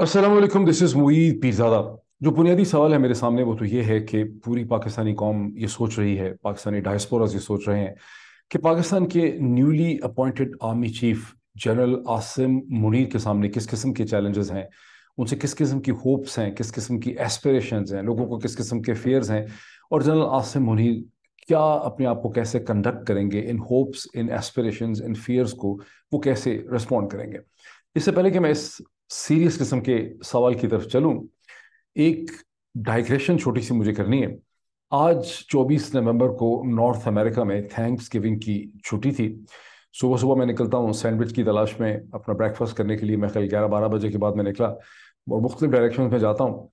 Aslam this is Mueed Pirzada जो बुनियादी सवाल है मेरे सामने वो तो ये है कि पूरी पाकिस्तानी कौम ये सोच रही है पाकिस्तानी डायस्पोराज ये सोच रहे हैं कि पाकिस्तान के newly appointed army chief general Asim Munir के सामने किस किस्म के चैलेंजेस हैं उनसे किस किस्म की होप्स हैं किस किस्म की एस्परेशंस हैं लोगों को किस किस्म के फेयर्स हैं और जनरल आसिम मुनीर क्या अपने आप को कैसे कंडक्ट करेंगे इन होप्स इन एस्परेशन इन फेयर्स को वो कैसे रिस्पॉन्ड करेंगे इससे पहले कि मैं इस सीरियस किस्म के सवाल की तरफ चलूं एक डाइग्रेशन छोटी सी मुझे करनी है आज 24 नवंबर को नॉर्थ अमेरिका में थैंक्स गिविंग की छुट्टी थी सुबह सुबह मैं निकलता हूँ सैंडविच की तलाश में अपना ब्रेकफास्ट करने के लिए मैं कल ग्यारह बारह बजे के बाद मैं निकला और मुख्तलिफ डायरेक्शन में जाता हूँ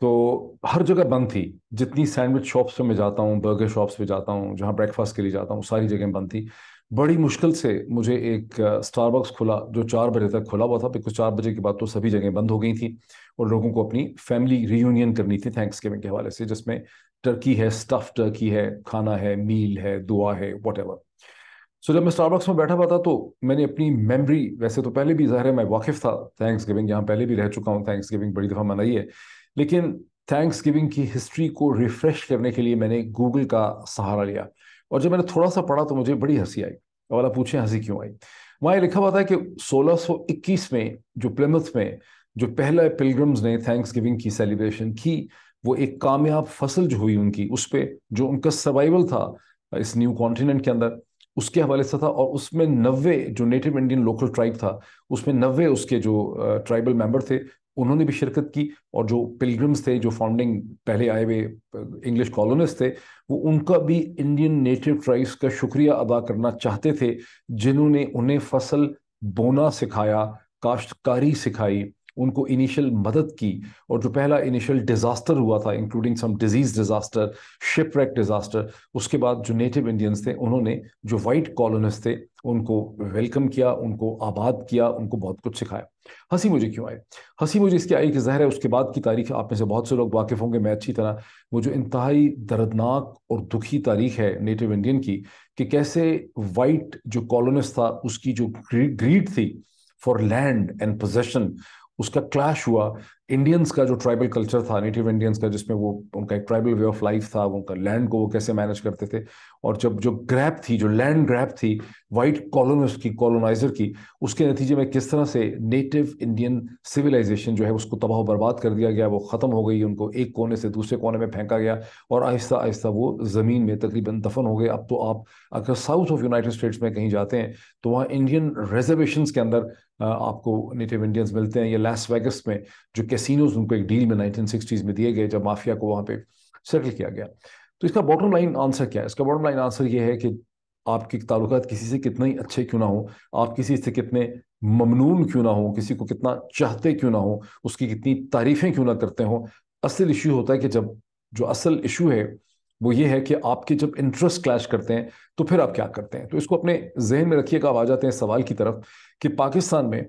तो हर जगह बंद थी जितनी सैंडविच शॉप्स में जाता हूँ बर्गर शॉप्स में जाता हूँ जहाँ ब्रेकफास्ट के लिए जाता हूँ सारी जगह बंद थी बड़ी मुश्किल से मुझे एक स्टारबक्स खुला जो चार बजे तक खुला हुआ था बिकॉज चार बजे के बाद तो सभी जगह बंद हो गई थी और लोगों को अपनी फैमिली रीयूनियन करनी थी थैंक्स गिविंग के हवाले से जिसमें टर्की है स्टफ टर्की है खाना है मील है दुआ है वट एवर सो जब मैं स्टारबक्स में बैठा हुआ था तो मैंने अपनी मेमरी वैसे तो पहले भी ज़ाहिर है मैं वाकिफ था थैंक्स गिविंग यहाँ पहले भी रह चुका हूँ थैंक्स गिविंग बड़ी दफ़ा मनाई है लेकिन थैंक्स गिविंग की हिस्ट्री को रिफ्रेश करने के लिए मैंने गूगल का सहारा लिया और जब मैंने थोड़ा सा पढ़ा तो मुझे बड़ी हंसी आई वाला पूछे हंसी क्यों आई वहाँ लिखा हुआ था कि 1621 में जो प्लेमथ में जो पहला पिलग्रम्स ने थैंक्स गिविंग की सेलिब्रेशन की वो एक कामयाब फसल जो हुई उनकी उस पर जो उनका सर्वाइवल था इस न्यू कॉन्टिनेंट के अंदर उसके हवाले से था और उसमें नब्बे जो नेटिव इंडियन लोकल ट्राइब था उसमें नब्बे उसके जो ट्राइबल मेंबर थे उन्होंने भी शिरकत की और जो पिलग्रम्स थे जो फाउंडिंग पहले आए हुए इंग्लिश कॉलोनिस्ट थे वो उनका भी इंडियन नेटिव ट्राइब्स का शुक्रिया अदा करना चाहते थे जिन्होंने उन्हें फसल बोना सिखाया काश्तकारी सिखाई उनको इनिशियल मदद की और जो पहला इनिशियल डिज़ास्टर हुआ था including some disease disaster shipwreck disaster उसके बाद जो नेटिव इंडियंस थे उन्होंने जो वाइट कॉलोनिस्ट थे उनको वेलकम किया उनको आबाद किया उनको बहुत कुछ सिखाया हंसी मुझे क्यों आई हंसी मुझे इसकी आई कि जहर है उसके बाद की तारीख आप में से बहुत से लोग वाकिफ़ होंगे मैं अच्छी तरह वो जो इंतहाई दर्दनाक और दुखी तारीख है नेटिव इंडियन की कि कैसे वाइट जो कॉलोनिस्ट था उसकी जो ग्रीड थी फॉर लैंड एंड पोजेशन उसका क्लैश हुआ इंडियंस का जो ट्राइबल कल्चर था नेटिव इंडियंस का जिसमें वो उनका एक ट्राइबल वे ऑफ लाइफ था उनका लैंड को वो कैसे मैनेज करते थे और जब जो ग्रैप थी जो लैंड ग्रैप थी वाइट कॉलोनिस्ट की कॉलोनाइजर की उसके नतीजे में किस तरह से नेटिव इंडियन सिविलाइजेशन जो है उसको तबाह बर्बाद कर दिया गया वो ख़त्म हो गई उनको एक कोने से दूसरे कोने में फेंका गया और आहिस्ता आहिस्ता वो ज़मीन में तकरीबन दफन हो गए अब तो आप अगर साउथ ऑफ यूनाइटेड स्टेट्स में कहीं जाते हैं तो वहाँ इंडियन रिजर्वेशन के अंदर आपको नेटिव इंडियंस मिलते हैं या लास वेगस में जो कैसीनोज उनको एक डील में 1960s में दिए गए जब माफिया को वहाँ पे सेटल किया गया तो इसका बॉटम लाइन आंसर क्या है इसका बॉटम लाइन आंसर ये है कि आपके ताल्लुक किसी से कितने ही अच्छे क्यों ना हो आप किसी से कितने ममनून क्यों ना हो किसी को कितना चाहते क्यों ना हो उसकी कितनी तारीफें क्यों ना करते हो असल इशू होता है कि जब जो असल इशू है वो ये है कि आपके जब इंटरेस्ट क्लैश करते हैं तो फिर आप क्या करते हैं तो इसको अपने जहन में रखिएगा आप आ जाते हैं सवाल की तरफ कि पाकिस्तान में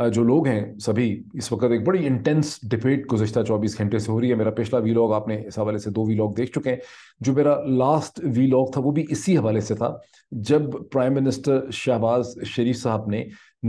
जो लोग हैं सभी इस वक्त एक बड़ी इंटेंस डिबेट गुजशत 24 घंटे से हो रही है मेरा पिछला वीलॉग आपने इस हवाले से दो वीलॉग देख चुके हैं जो मेरा लास्ट वीलॉग था वो भी इसी हवाले से था जब प्राइम मिनिस्टर शहबाज शरीफ साहब ने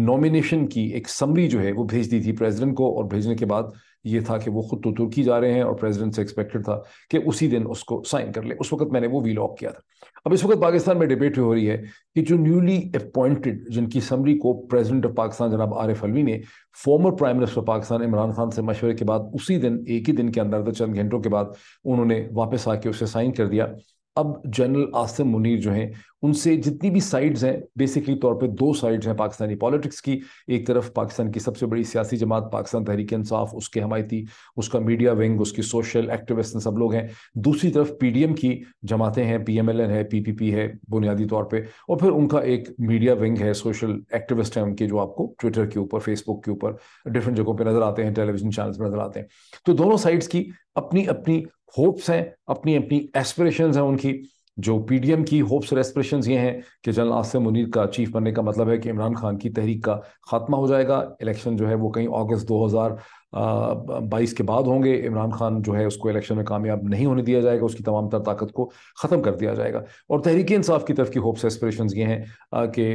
नॉमिनेशन की एक समरी जो है वो भेज दी थी प्रेसिडेंट को और भेजने के बाद ये था कि वो खुद तो तुर्की जा रहे हैं और प्रेसिडेंट से एक्सपेक्टेड था कि उसी दिन उसको साइन कर ले उस वक्त मैंने वो लॉक किया था अब इस वक्त पाकिस्तान में डिबेट हो रही है कि जो न्यूली अपॉइंटेड जिनकी समरी को प्रेसिडेंट ऑफ पाकिस्तान जनाब आरिफ अलवी ने former prime minister Pakistan Imran Khan से मशवरे के बाद उसी दिन एक ही दिन के अंदर चंद घंटों के बाद उन्होंने वापस आके उसे साइन कर दिया अब जनरल आसिम मुनीर जो हैं उनसे जितनी भी साइड्स हैं बेसिकली तौर पे दो साइड्स हैं पाकिस्तानी पॉलिटिक्स की एक तरफ पाकिस्तान की सबसे बड़ी सियासी जमात पाकिस्तान तहरीक इंसाफ उसके हमायती उसका मीडिया विंग उसकी सोशल एक्टिविस्ट सब लोग हैं दूसरी तरफ पीडीएम की जमातें हैं पीएमएलएन है पीपीपी है बुनियादी तौर पर और फिर उनका एक मीडिया विंग है सोशल एक्टिविस्ट हैं उनके जो आपको ट्विटर के ऊपर फेसबुक के ऊपर डिफरेंट जगहों पर नजर आते हैं टेलीविजन चैनल्स पर नजर आते हैं तो दोनों साइड्स की अपनी अपनी होप्स हैं अपनी अपनी एस्पिरेशंस हैं उनकी जो पीडीएम की होप्स और एस्परेशन ये हैं कि जनरल आसिम मुनीर का चीफ बनने का मतलब है कि इमरान खान की तहरीक का खात्मा हो जाएगा इलेक्शन जो है वो कहीं अगस्त 2000 बाईस के बाद होंगे इमरान खान जो है उसको इलेक्शन में कामयाब नहीं होने दिया जाएगा उसकी तमाम तर ताकत को ख़त्म कर दिया जाएगा और तहरीक इंसाफ की तरफ की होप्स एस्परेशन ये हैं कि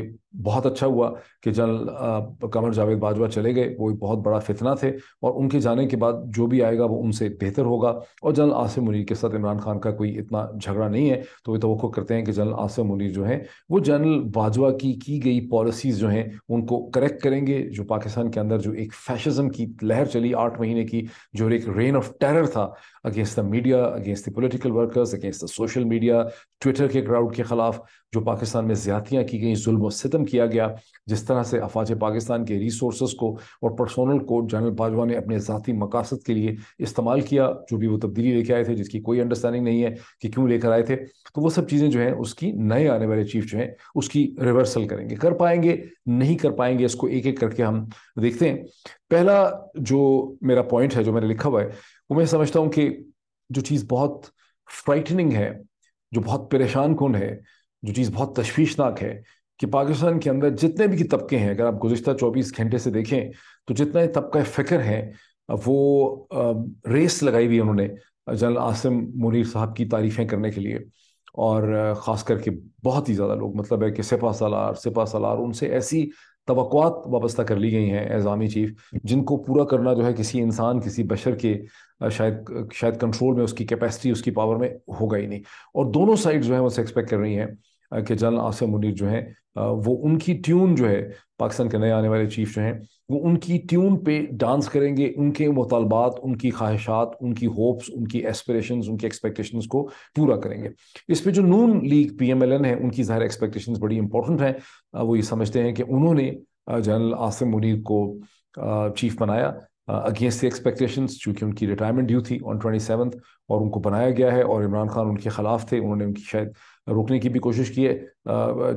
बहुत अच्छा हुआ कि जनरल कमर जावेद बाजवा चले गए वो बहुत बड़ा फितना थे और उनके जाने के बाद जो भी आएगा वो उनसे बेहतर होगा और जनरल आसिम मुनीर के साथ इमरान खान का कोई इतना झगड़ा नहीं है तो वे तो करते हैं कि जनरल आसिम मुनीर जो हैं वो जनरल बाजवा की की गई पॉलिसीज़ जो हैं उनको करेक्ट करेंगे जो पाकिस्तान के अंदर जो एक फैशिज़म की लहर चली मेरी आठ महीने की जो एक रेन ऑफ टेरर था against the media against the political workers against the social media Twitter के क्राउड के खिलाफ जो पाकिस्तान में ज्यादतियाँ की गई जुल्म सितम किया गया जिस तरह से अफाज पाकिस्तान के रिसोर्स को और पर्सनल को जनरल बाजवा ने अपने ज़ाती मकासद के लिए इस्तेमाल किया जो भी वो तब्दीली लेके आए थे जिसकी कोई अंडरस्टैंडिंग नहीं है कि क्यों लेकर आए थे तो वो सब चीज़ें जो हैं उसकी नए आने वाले चीफ जो हैं उसकी रिवर्सल करेंगे कर पाएंगे नहीं कर पाएंगे इसको एक एक करके हम देखते हैं पहला जो मेरा पॉइंट है जो मैंने लिखा हुआ है वो मैं समझता हूँ कि जो चीज़ बहुत फ्राइटनिंग है जो बहुत परेशान कन है जो चीज़ बहुत तश्वीशनाक है कि पाकिस्तान के अंदर जितने भी तबके हैं अगर आप गुज्तर चौबीस घंटे से देखें तो जितना तबका फ़िक्र है वो रेस लगाई हुई उन्होंने जनरल आसिम मुनीर साहब की तारीफ़ें करने के लिए और ख़ास करके बहुत ही ज़्यादा लोग मतलब है कि सिपा सलार सिपा सलार उनसे ऐसी तवक़ात वाबस्ता कर ली गई हैं एज आर्मी चीफ जिनको पूरा करना जो है किसी इंसान किसी बशर के शायद शायद कंट्रोल में उसकी कैपेसिटी उसकी पावर में होगा ही नहीं और दोनों साइड जो है उससे एक्सपेक्ट कर रही हैं कि जनरल आसिफ मुनीर जो हैं वो उनकी ट्यून जो है पाकिस्तान के नए आने वाले चीफ जो हैं वो उनकी ट्यून पे डांस करेंगे उनके मुतालबात उनकी ख्वाहिशात उनकी होप्स उनकी एस्पिरेशंस उनकी एक्सपेक्टेशंस को पूरा करेंगे इस पर जो Noon League P M L N है उनकी ज़ाहिर एक्सपेक्टेशंस बड़ी इंपॉर्टेंट हैं वो ये समझते हैं कि उन्होंने जनरल आसिम मुनीर को चीफ बनाया अगेंस्ट दी एक्सपेक्टेशंस चूँकि उनकी रिटायरमेंट ड्यू थी ऑन ट्वेंटी सेवन्थ और उनको बनाया गया है और इमरान खान उनके खिलाफ थे उन्होंने उनकी शायद रोकने की भी कोशिश की है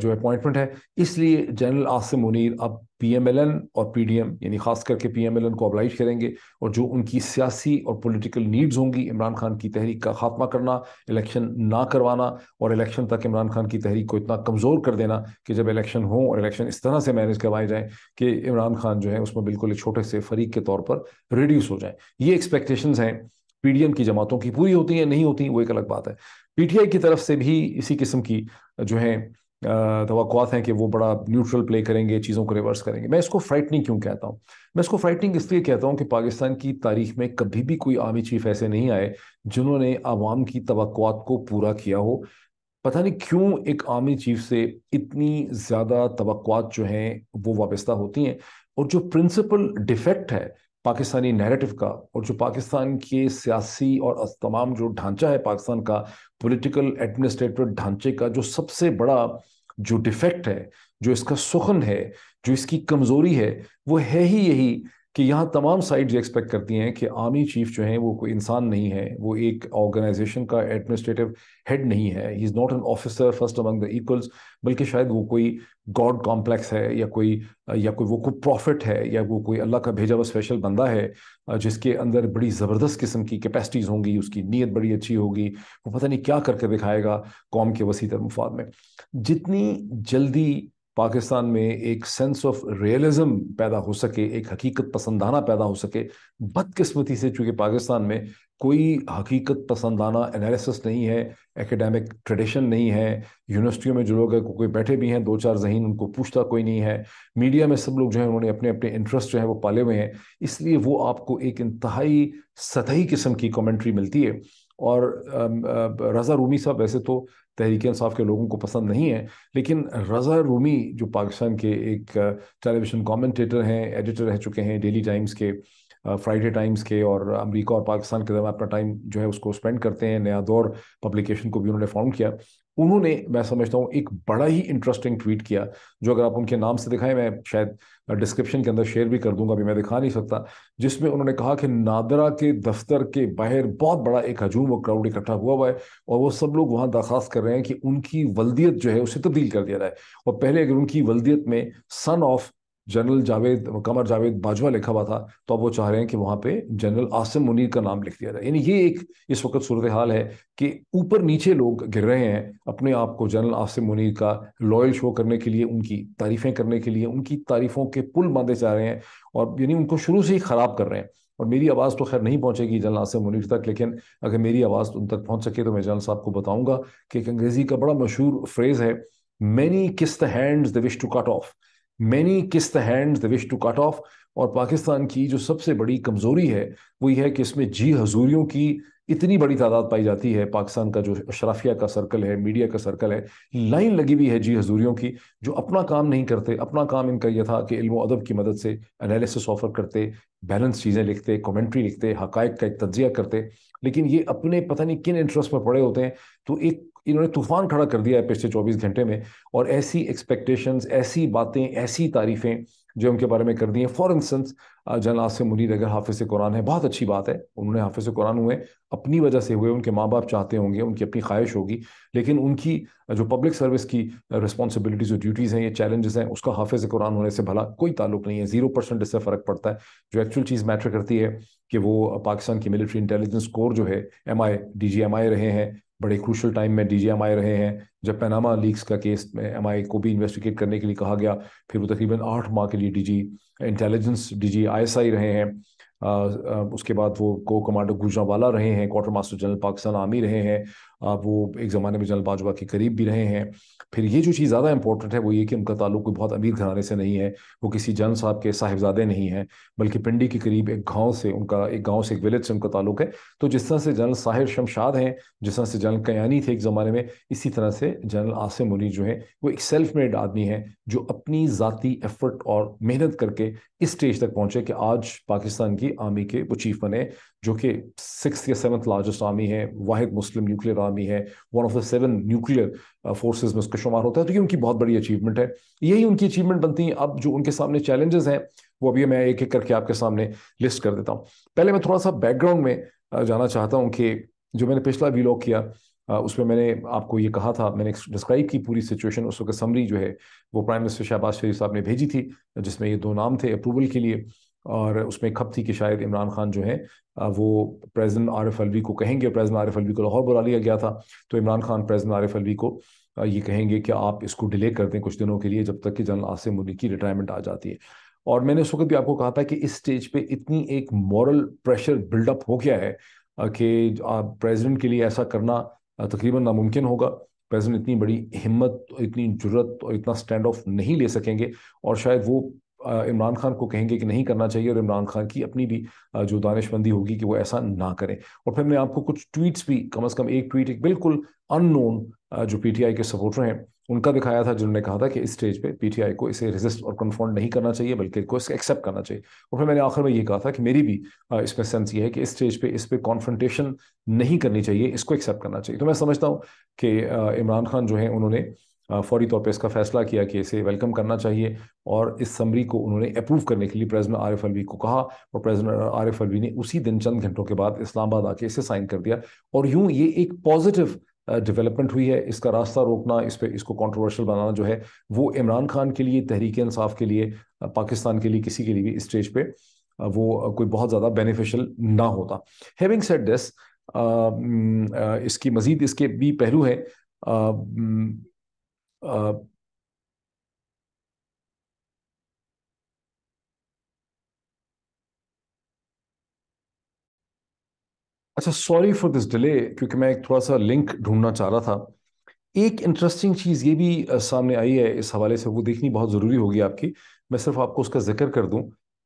जो अपॉइंटमेंट है इसलिए जनरल आसिम मुनीर अब पीएमएलएन और पीडीएम यानी खास करके पीएमएलएन को अबलाइज करेंगे और जो उनकी सियासी और पॉलिटिकल नीड्स होंगी इमरान खान की तहरीक का खात्मा करना इलेक्शन ना करवाना और इलेक्शन तक इमरान खान की तहरीक को इतना कमज़ोर कर देना कि जब इलेक्शन हो और इलेक्शन इस तरह से मैनेज करवाए जाएँ कि इमरान खान जो है उसमें बिल्कुल एक छोटे से फरीक के तौर पर रिड्यूस हो जाए ये एक्सपेक्टेशन हैं पीडीएम की जमातों की पूरी होती हैं नहीं होती वो एक अलग बात है पीटीआई की तरफ से भी इसी किस्म की जो है तो हैं कि वो बड़ा न्यूट्रल प्ले करेंगे चीज़ों को रिवर्स करेंगे मैं इसको फ्राइटनिंग क्यों कहता हूँ मैं इसको फ्राइटनिंग इसलिए कहता हूँ कि पाकिस्तान की तारीख में कभी भी कोई आर्मी चीफ ऐसे नहीं आए जिन्होंने आवाम की तोक़ात को पूरा किया हो पता नहीं क्यों एक आर्मी चीफ से इतनी ज़्यादा तो जो हैं वो वाबस्ता होती हैं और जो प्रिंसिपल डिफेक्ट है पाकिस्तानी नैरेटिव का और जो पाकिस्तान के सियासी और तमाम जो ढांचा है पाकिस्तान का पॉलिटिकल एडमिनिस्ट्रेटिव ढांचे का जो सबसे बड़ा जो डिफेक्ट है जो इसका सुखन है जो इसकी कमज़ोरी है वो है ही यही कि यहाँ तमाम साइड एक्सपेक्ट करती हैं कि आर्मी चीफ जो है वो कोई इंसान नहीं है वो एक ऑर्गेनाइजेशन का एडमिनिस्ट्रेटिव हेड नहीं है he is not an officer first among the equals बल्कि शायद वो कोई गॉड कॉम्प्लेक्स है या कोई या कोई वो कोई प्रॉफिट है या वो कोई अल्लाह का भेजा हुआ स्पेशल बंदा है जिसके अंदर बड़ी ज़बरदस्त किस्म की कैपेसिटीज़ होंगी उसकी नीयत बड़ी अच्छी होगी वो पता नहीं क्या करके दिखाएगा कौम के वसी तर मुफाद में जितनी जल्दी पाकिस्तान में एक सेंस ऑफ रियलिज्म पैदा हो सके एक हकीकत पसंदाना पैदा हो सके बदकिस्मती से चूँकि पाकिस्तान में कोई हकीकत पसंदाना एनालिसिस नहीं है एकेडमिक ट्रेडिशन नहीं है यूनिवर्सिटियों में जो लोग हैं को कोई बैठे भी हैं दो चार जहीन उनको पूछता कोई नहीं है मीडिया में सब लोग जो हैं उन्होंने अपने अपने इंटरेस्ट जो है वो पाले हुए हैं इसलिए वो आपको एक इंतहाई सतही किस्म की कमेंट्री मिलती है और रज़ा रूमी साहब वैसे तो तहरीक इंसाफ के लोगों को पसंद नहीं है लेकिन रज़ा रूमी जो पाकिस्तान के एक टेलीविज़न कमेंटेटर हैं एडिटर रह है चुके हैं डेली टाइम्स के फ्राइडे टाइम्स के और अमेरिका और पाकिस्तान के दौरान अपना टाइम जो है उसको स्पेंड करते हैं नया दौर पब्लिकेशन को भी उन्होंने फॉर्म किया उन्होंने मैं समझता हूँ एक बड़ा ही इंटरेस्टिंग ट्वीट किया जो अगर आप उनके नाम से दिखाएं मैं शायद डिस्क्रिप्शन के अंदर शेयर भी कर दूंगा अभी मैं दिखा नहीं सकता जिसमें उन्होंने कहा कि नादरा के दफ्तर के बाहर बहुत बड़ा एक हजूम और क्राउड इकट्ठा हुआ हुआ है और वो सब लोग वहाँ दरखास्त कर रहे हैं कि उनकी वल्दियत जो है उसे तब्दील कर दिया जाए और पहले अगर उनकी वल्दियत में son of general Javed Qamar Javed Bajwa लिखा हुआ था तो अब वो चाह रहे हैं कि वहाँ पे जनरल आसिम मुनीर का नाम लिख दिया जाए यानी ये एक इस वक्त सूरत हाल है कि ऊपर नीचे लोग गिर रहे हैं अपने आप को जनरल आसिम मुनीर का लॉयल शो करने के लिए उनकी तारीफ़ें करने के लिए उनकी तारीफ़ों के पुल बांधे जा रहे हैं और यानी उनको शुरू से ही ख़राब कर रहे हैं और मेरी आवाज़ तो खैर नहीं पहुंचेगी जनरल आसिम मुनीर तक लेकिन अगर मेरी आवाज़ उन तक पहुँच सके तो मैं जनरल साहब को बताऊंगा कि एक अंग्रेज़ी का बड़ा मशहूर फ्रेज़ है many kiss the hands they wish to cut off many kiss the hand they wish to cut off और पाकिस्तान की जो सबसे बड़ी कमज़ोरी है वो ये है कि इसमें जी हजूरियों की इतनी बड़ी तादाद पाई जाती है पाकिस्तान का जो अशराफिया का सर्कल है मीडिया का सर्कल है लाइन लगी हुई है जी हजूरियों की जो अपना काम नहीं करते अपना काम इनका यह था कि इल्म अदब की मदद से एनालिसिस ऑफर करते बैलेंस चीज़ें लिखते कमेंट्री लिखते हकायक का एक तजिया करते लेकिन ये अपने पता नहीं किन इंटरेस्ट पर पड़े होते हैं तो एक इन्होंने तूफान खड़ा कर दिया है पिछले 24 घंटे में और ऐसी एक्सपेक्टेशंस ऐसी बातें ऐसी तारीफें जो उनके बारे में कर दी हैं फॉर इंस्टेंस जन आसिम मुनीर अगर हाफिज़ कुरान है बहुत अच्छी बात है उन्होंने हाफिज़ कुरान हुए अपनी वजह से हुए उनके माँ बाप चाहते होंगे उनकी अपनी ख्वाहिश होगी लेकिन उनकी जो पब्लिक सर्विस की रिस्पॉन्सिबिलिटीज़ और ड्यूटीज़ हैं ये चैलेंजेस हैं उसका हाफिज़ कुरान होने से भला कोई ताल्लुक नहीं है जीरो परसेंट इससे फ़र्क पड़ता है जो एक्चुअल चीज़ मैटर करती है कि वो पाकिस्तान की मिलिट्री इंटेलिजेंस कोर जो है M I D G M I रहे हैं बड़े क्रूशल टाइम में डीजीएमआई रहे हैं जब पैनामा लीक्स का केस में एम को भी इन्वेस्टिगेट करने के लिए कहा गया फिर वो तकरीबन आठ माह के लिए डी इंटेलिजेंस डी जी रहे हैं आ, आ, उसके बाद वो को कमांडर गुजरावाला रहे हैं quartermaster general Pakistan army रहे हैं आप वो एक ज़माने में जनरल बाजवा के करीब भी रहे हैं फिर ये जो चीज़ ज़्यादा इंपॉर्टेंट है वो ये कि उनका ताल्लुक कोई बहुत अमीर घराने से नहीं है वो किसी जन साहब के साहिबजादे नहीं हैं बल्कि पिंडी के करीब एक गाँव से उनका एक गाँव से एक विलेज से उनका ताल्लुक है तो जिस तरह से जनरल साहिर शमशाद हैं जिस तरह से जनरल कयानी थे एक ज़माने में इसी तरह से जनरल आसिम मुनी जो है वो एक सेल्फ मेड आदमी है जो अपनी ज़ाती एफर्ट और मेहनत करके इस स्टेज तक पहुँचे कि आज पाकिस्तान की आर्मी के वो चीफ बने जो कि सिक्स या सेवन्थ लार्जेस्ट आर्मी है वाहिद मुस्लिम न्यूक्लियर आर्मी है one of the seven nuclear forces में उसका शुमार होता है तो ये उनकी बहुत बड़ी अचीवमेंट है यही उनकी अचीवमेंट बनती है अब जो उनके सामने चैलेंजेस हैं वो अभी मैं एक एक करके आपके सामने लिस्ट कर देता हूँ पहले मैं थोड़ा सा बैकग्राउंड में uh, जाना चाहता हूँ कि जो मैंने पिछला वीलॉग किया uh, उसमें मैंने आपको ये कहा था मैंने डिस्क्राइब की पूरी सिचुएशन उस वक्त समरी जो है वो प्राइम मिनिस्टर शहबाज शरीफ साहब ने भेजी थी जिसमें ये दो नाम थे अप्रूवल के लिए और उसमें खप थी कि शायद इमरान खान जो है वो प्रेजिडेंट आरिफ अलवी को कहेंगे प्रेजिडेंट आरिफ अलवी को लाहौर बुला लिया गया था तो इमरान खान प्रेजिडेंट आरिफ अलवी को ये कहेंगे कि आप इसको डिले कर दें कुछ दिनों के लिए जब तक कि जनरल आसिम मुनी की रिटायरमेंट आ जाती है और मैंने उस वक्त भी आपको कहा था कि इस स्टेज पर इतनी एक मॉरल प्रेशर बिल्डअप हो गया है कि प्रेजिडेंट के लिए ऐसा करना तकरीबन नामुमकिन होगा प्रेजिडेंट इतनी बड़ी हिम्मत इतनी जरूरत और इतना स्टैंड ऑफ नहीं ले सकेंगे और शायद वो इमरान खान को कहेंगे कि नहीं करना चाहिए और इमरान खान की अपनी भी जो दानिशमंदी होगी कि वो ऐसा ना करें और फिर मैंने आपको कुछ ट्वीट्स भी कम अज़ कम एक ट्वीट एक बिल्कुल अननोन जो पीटीआई के सपोर्टर हैं उनका दिखाया था जिन्होंने कहा था कि इस स्टेज पे पीटीआई को इसे रिजिस्ट और कन्फर्म नहीं करना चाहिए बल्कि इसको एक्सेप्ट करना चाहिए और फिर मैंने आखिर में ये कहा था कि मेरी भी इसमें सेंस ये है कि इस स्टेज पे इस पर कॉन्फ्रेंटेशन नहीं करनी चाहिए इसको एक्सेप्ट करना चाहिए तो मैं समझता हूँ कि इमरान खान जो है उन्होंने फौरी तौर पर इसका फैसला किया कि इसे वेलकम करना चाहिए और इस समरी को उन्होंने अप्रूव करने के लिए प्रेजिडेंट आरिफ अलवी को कहा और प्रेजिडेंट आरिफ अलवी ने उसी दिन चंद घंटों के बाद इस्लामाबाद आके इसे साइन कर दिया और यूं ये एक पॉजिटिव डेवलपमेंट हुई है इसका रास्ता रोकना इस पर इसको कंट्रोवर्शियल बनाना जो है वो इमरान खान के लिए तहरीक इंसाफ के लिए पाकिस्तान के लिए किसी के लिए भी स्टेज पे वो कोई बहुत ज़्यादा बेनिफिशियल ना होता हैविंग सेट दिस इसकी मजीद इसके भी पहलू हैं Uh, अच्छा सॉरी फॉर दिस डिले क्योंकि मैं एक थोड़ा सा लिंक ढूंढना चाह रहा था एक इंटरेस्टिंग चीज़ ये भी सामने आई है इस हवाले से वो देखनी बहुत ज़रूरी होगी आपकी मैं सिर्फ आपको उसका जिक्र कर दूं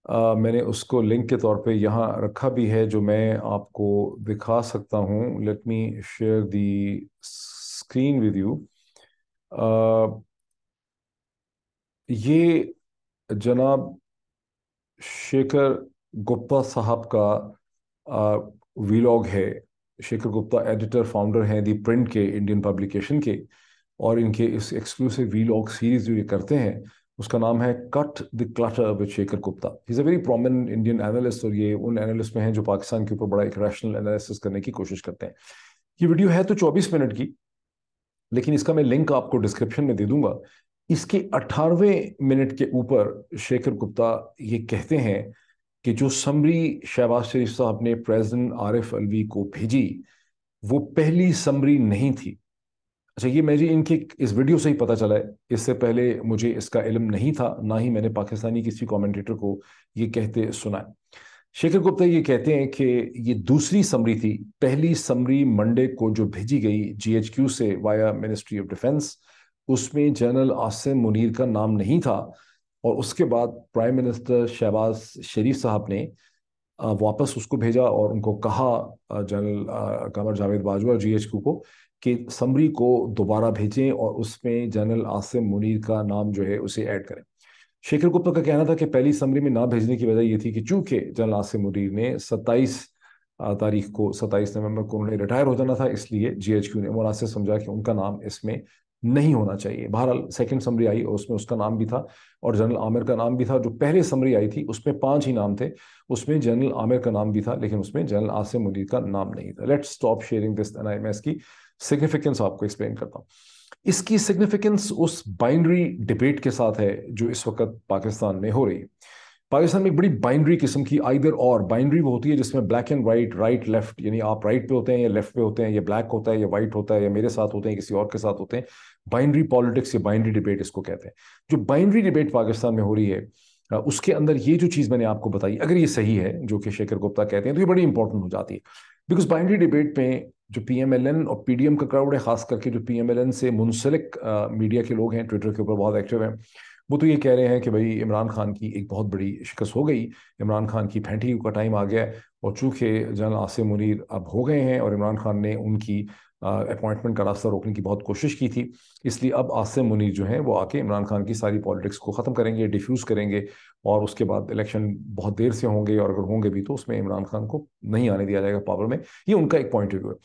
आ, मैंने उसको लिंक के तौर पे यहाँ रखा भी है जो मैं आपको दिखा सकता हूँ let me share the screen with you ये जनाब शेखर गुप्ता साहब का वीलॉग है शेखर गुप्ता एडिटर फाउंडर हैं दी प्रिंट के इंडियन पब्लिकेशन के और इनके इस एक्सक्लूसिव वीलॉग सीरीज जो ये करते हैं उसका नाम है cut the clutter with Shekhar Gupta is a very prominent Indian analyst और ये उन एनालिस्ट में हैं जो पाकिस्तान के ऊपर बड़ा एक रैशनल एनालिसिस करने की कोशिश करते हैं ये वीडियो है तो 24 मिनट की लेकिन इसका मैं लिंक आपको डिस्क्रिप्शन में दे दूंगा इसके 18वें मिनट के ऊपर शेखर गुप्ता ये कहते हैं कि जो समरी शहबाज शरीफ साहब ने प्रेसिडेंट आरिफ अलवी को भेजी वो पहली समरी नहीं थी अच्छा ये मैं जी इनके इस वीडियो से ही पता चला है इससे पहले मुझे इसका इलम नहीं था ना ही मैंने पाकिस्तानी किसी कमेंटेटर को ये कहते सुना है शेखर गुप्ता ये कहते हैं कि ये दूसरी समरी थी पहली समरी मंडे को जो भेजी गई जीएचक्यू से वाया मिनिस्ट्री ऑफ डिफेंस उसमें जनरल आसिम मुनीर का नाम नहीं था और उसके बाद प्राइम मिनिस्टर शहबाज शरीफ साहब ने वापस उसको भेजा और उनको कहा जनरल कमर जावेद बाजवा और जीएचक्यू को कि समरी को दोबारा भेजें और उसमें जनरल आसिम मुनीर का नाम जो है उसे ऐड करें शेखर गुप्ता का कहना था कि पहली समरी में ना भेजने की वजह यह थी कि चूंकि जनरल आसिम मुदीर ने सत्ताईस तारीख को सत्ताईस नवंबर को उन्होंने रिटायर हो जाना था इसलिए जीएचक्यू ने मुनासिब समझा कि उनका नाम इसमें नहीं होना चाहिए बहरहाल सेकंड समरी आई और उसमें उसका नाम भी था और जनरल आमिर का नाम भी था जो पहले समरी आई थी उसमें पांच ही नाम थे उसमें जनरल आमिर का नाम भी था लेकिन उसमें जनरल आसिम मुनीर का नाम नहीं था let's stop sharing this and I मैं इसकी सिग्निफिकेंस आपको एक्सप्लेन करता हूँ इसकी सिग्निफिकेंस उस बाइंड्री डिबेट के साथ है जो इस वक्त पाकिस्तान में हो रही है पाकिस्तान में एक बड़ी बाइंड्री किस्म की आइदर और बाइंड्री वो होती है जिसमें black and white right left यानी आप राइट पे होते हैं या लेफ्ट पे होते हैं या ब्लैक होता है या वाइट होता है या मेरे साथ होते हैं किसी और के साथ होते हैं बाइंड्री पॉलिटिक्स या बाइंड्री डिबेट इसको कहते हैं जो बाइंड्री डिबेट पाकिस्तान में हो रही है उसके अंदर ये जो चीज़ मैंने आपको बताई अगर ये सही है जो कि शेखर गुप्ता कहते हैं तो ये बड़ी इंपॉर्टेंट हो जाती है बिकॉज बाइंड्री डिबेट में जो पी एम एल एन और पी डी एम का क्राउड है खास करके जो पी एम एल एन से मुंसलिक मीडिया के लोग हैं ट्विटर के ऊपर बहुत एक्टिव हैं वो तो ये कह रहे हैं कि भाई इमरान खान की एक बहुत बड़ी शिकस्त हो गई इमरान खान की फैंटी का टाइम आ गया और चूंकि जनरल आसिम मुनीर अब हो गए हैं और इमरान खान ने उनकी अपॉइंटमेंट का रास्ता रोकने की बहुत कोशिश की थी इसलिए अब आसिम मुनीर जो हैं वो आके इमरान खान की सारी पॉलिटिक्स को ख़त्म करेंगे डिफ्यूज़ करेंगे और उसके बाद इलेक्शन बहुत देर से होंगे और अगर होंगे भी तो उसमें इमरान खान को नहीं आने दिया जाएगा पावर में ये उनका एक पॉइंट ऑफ व्यू है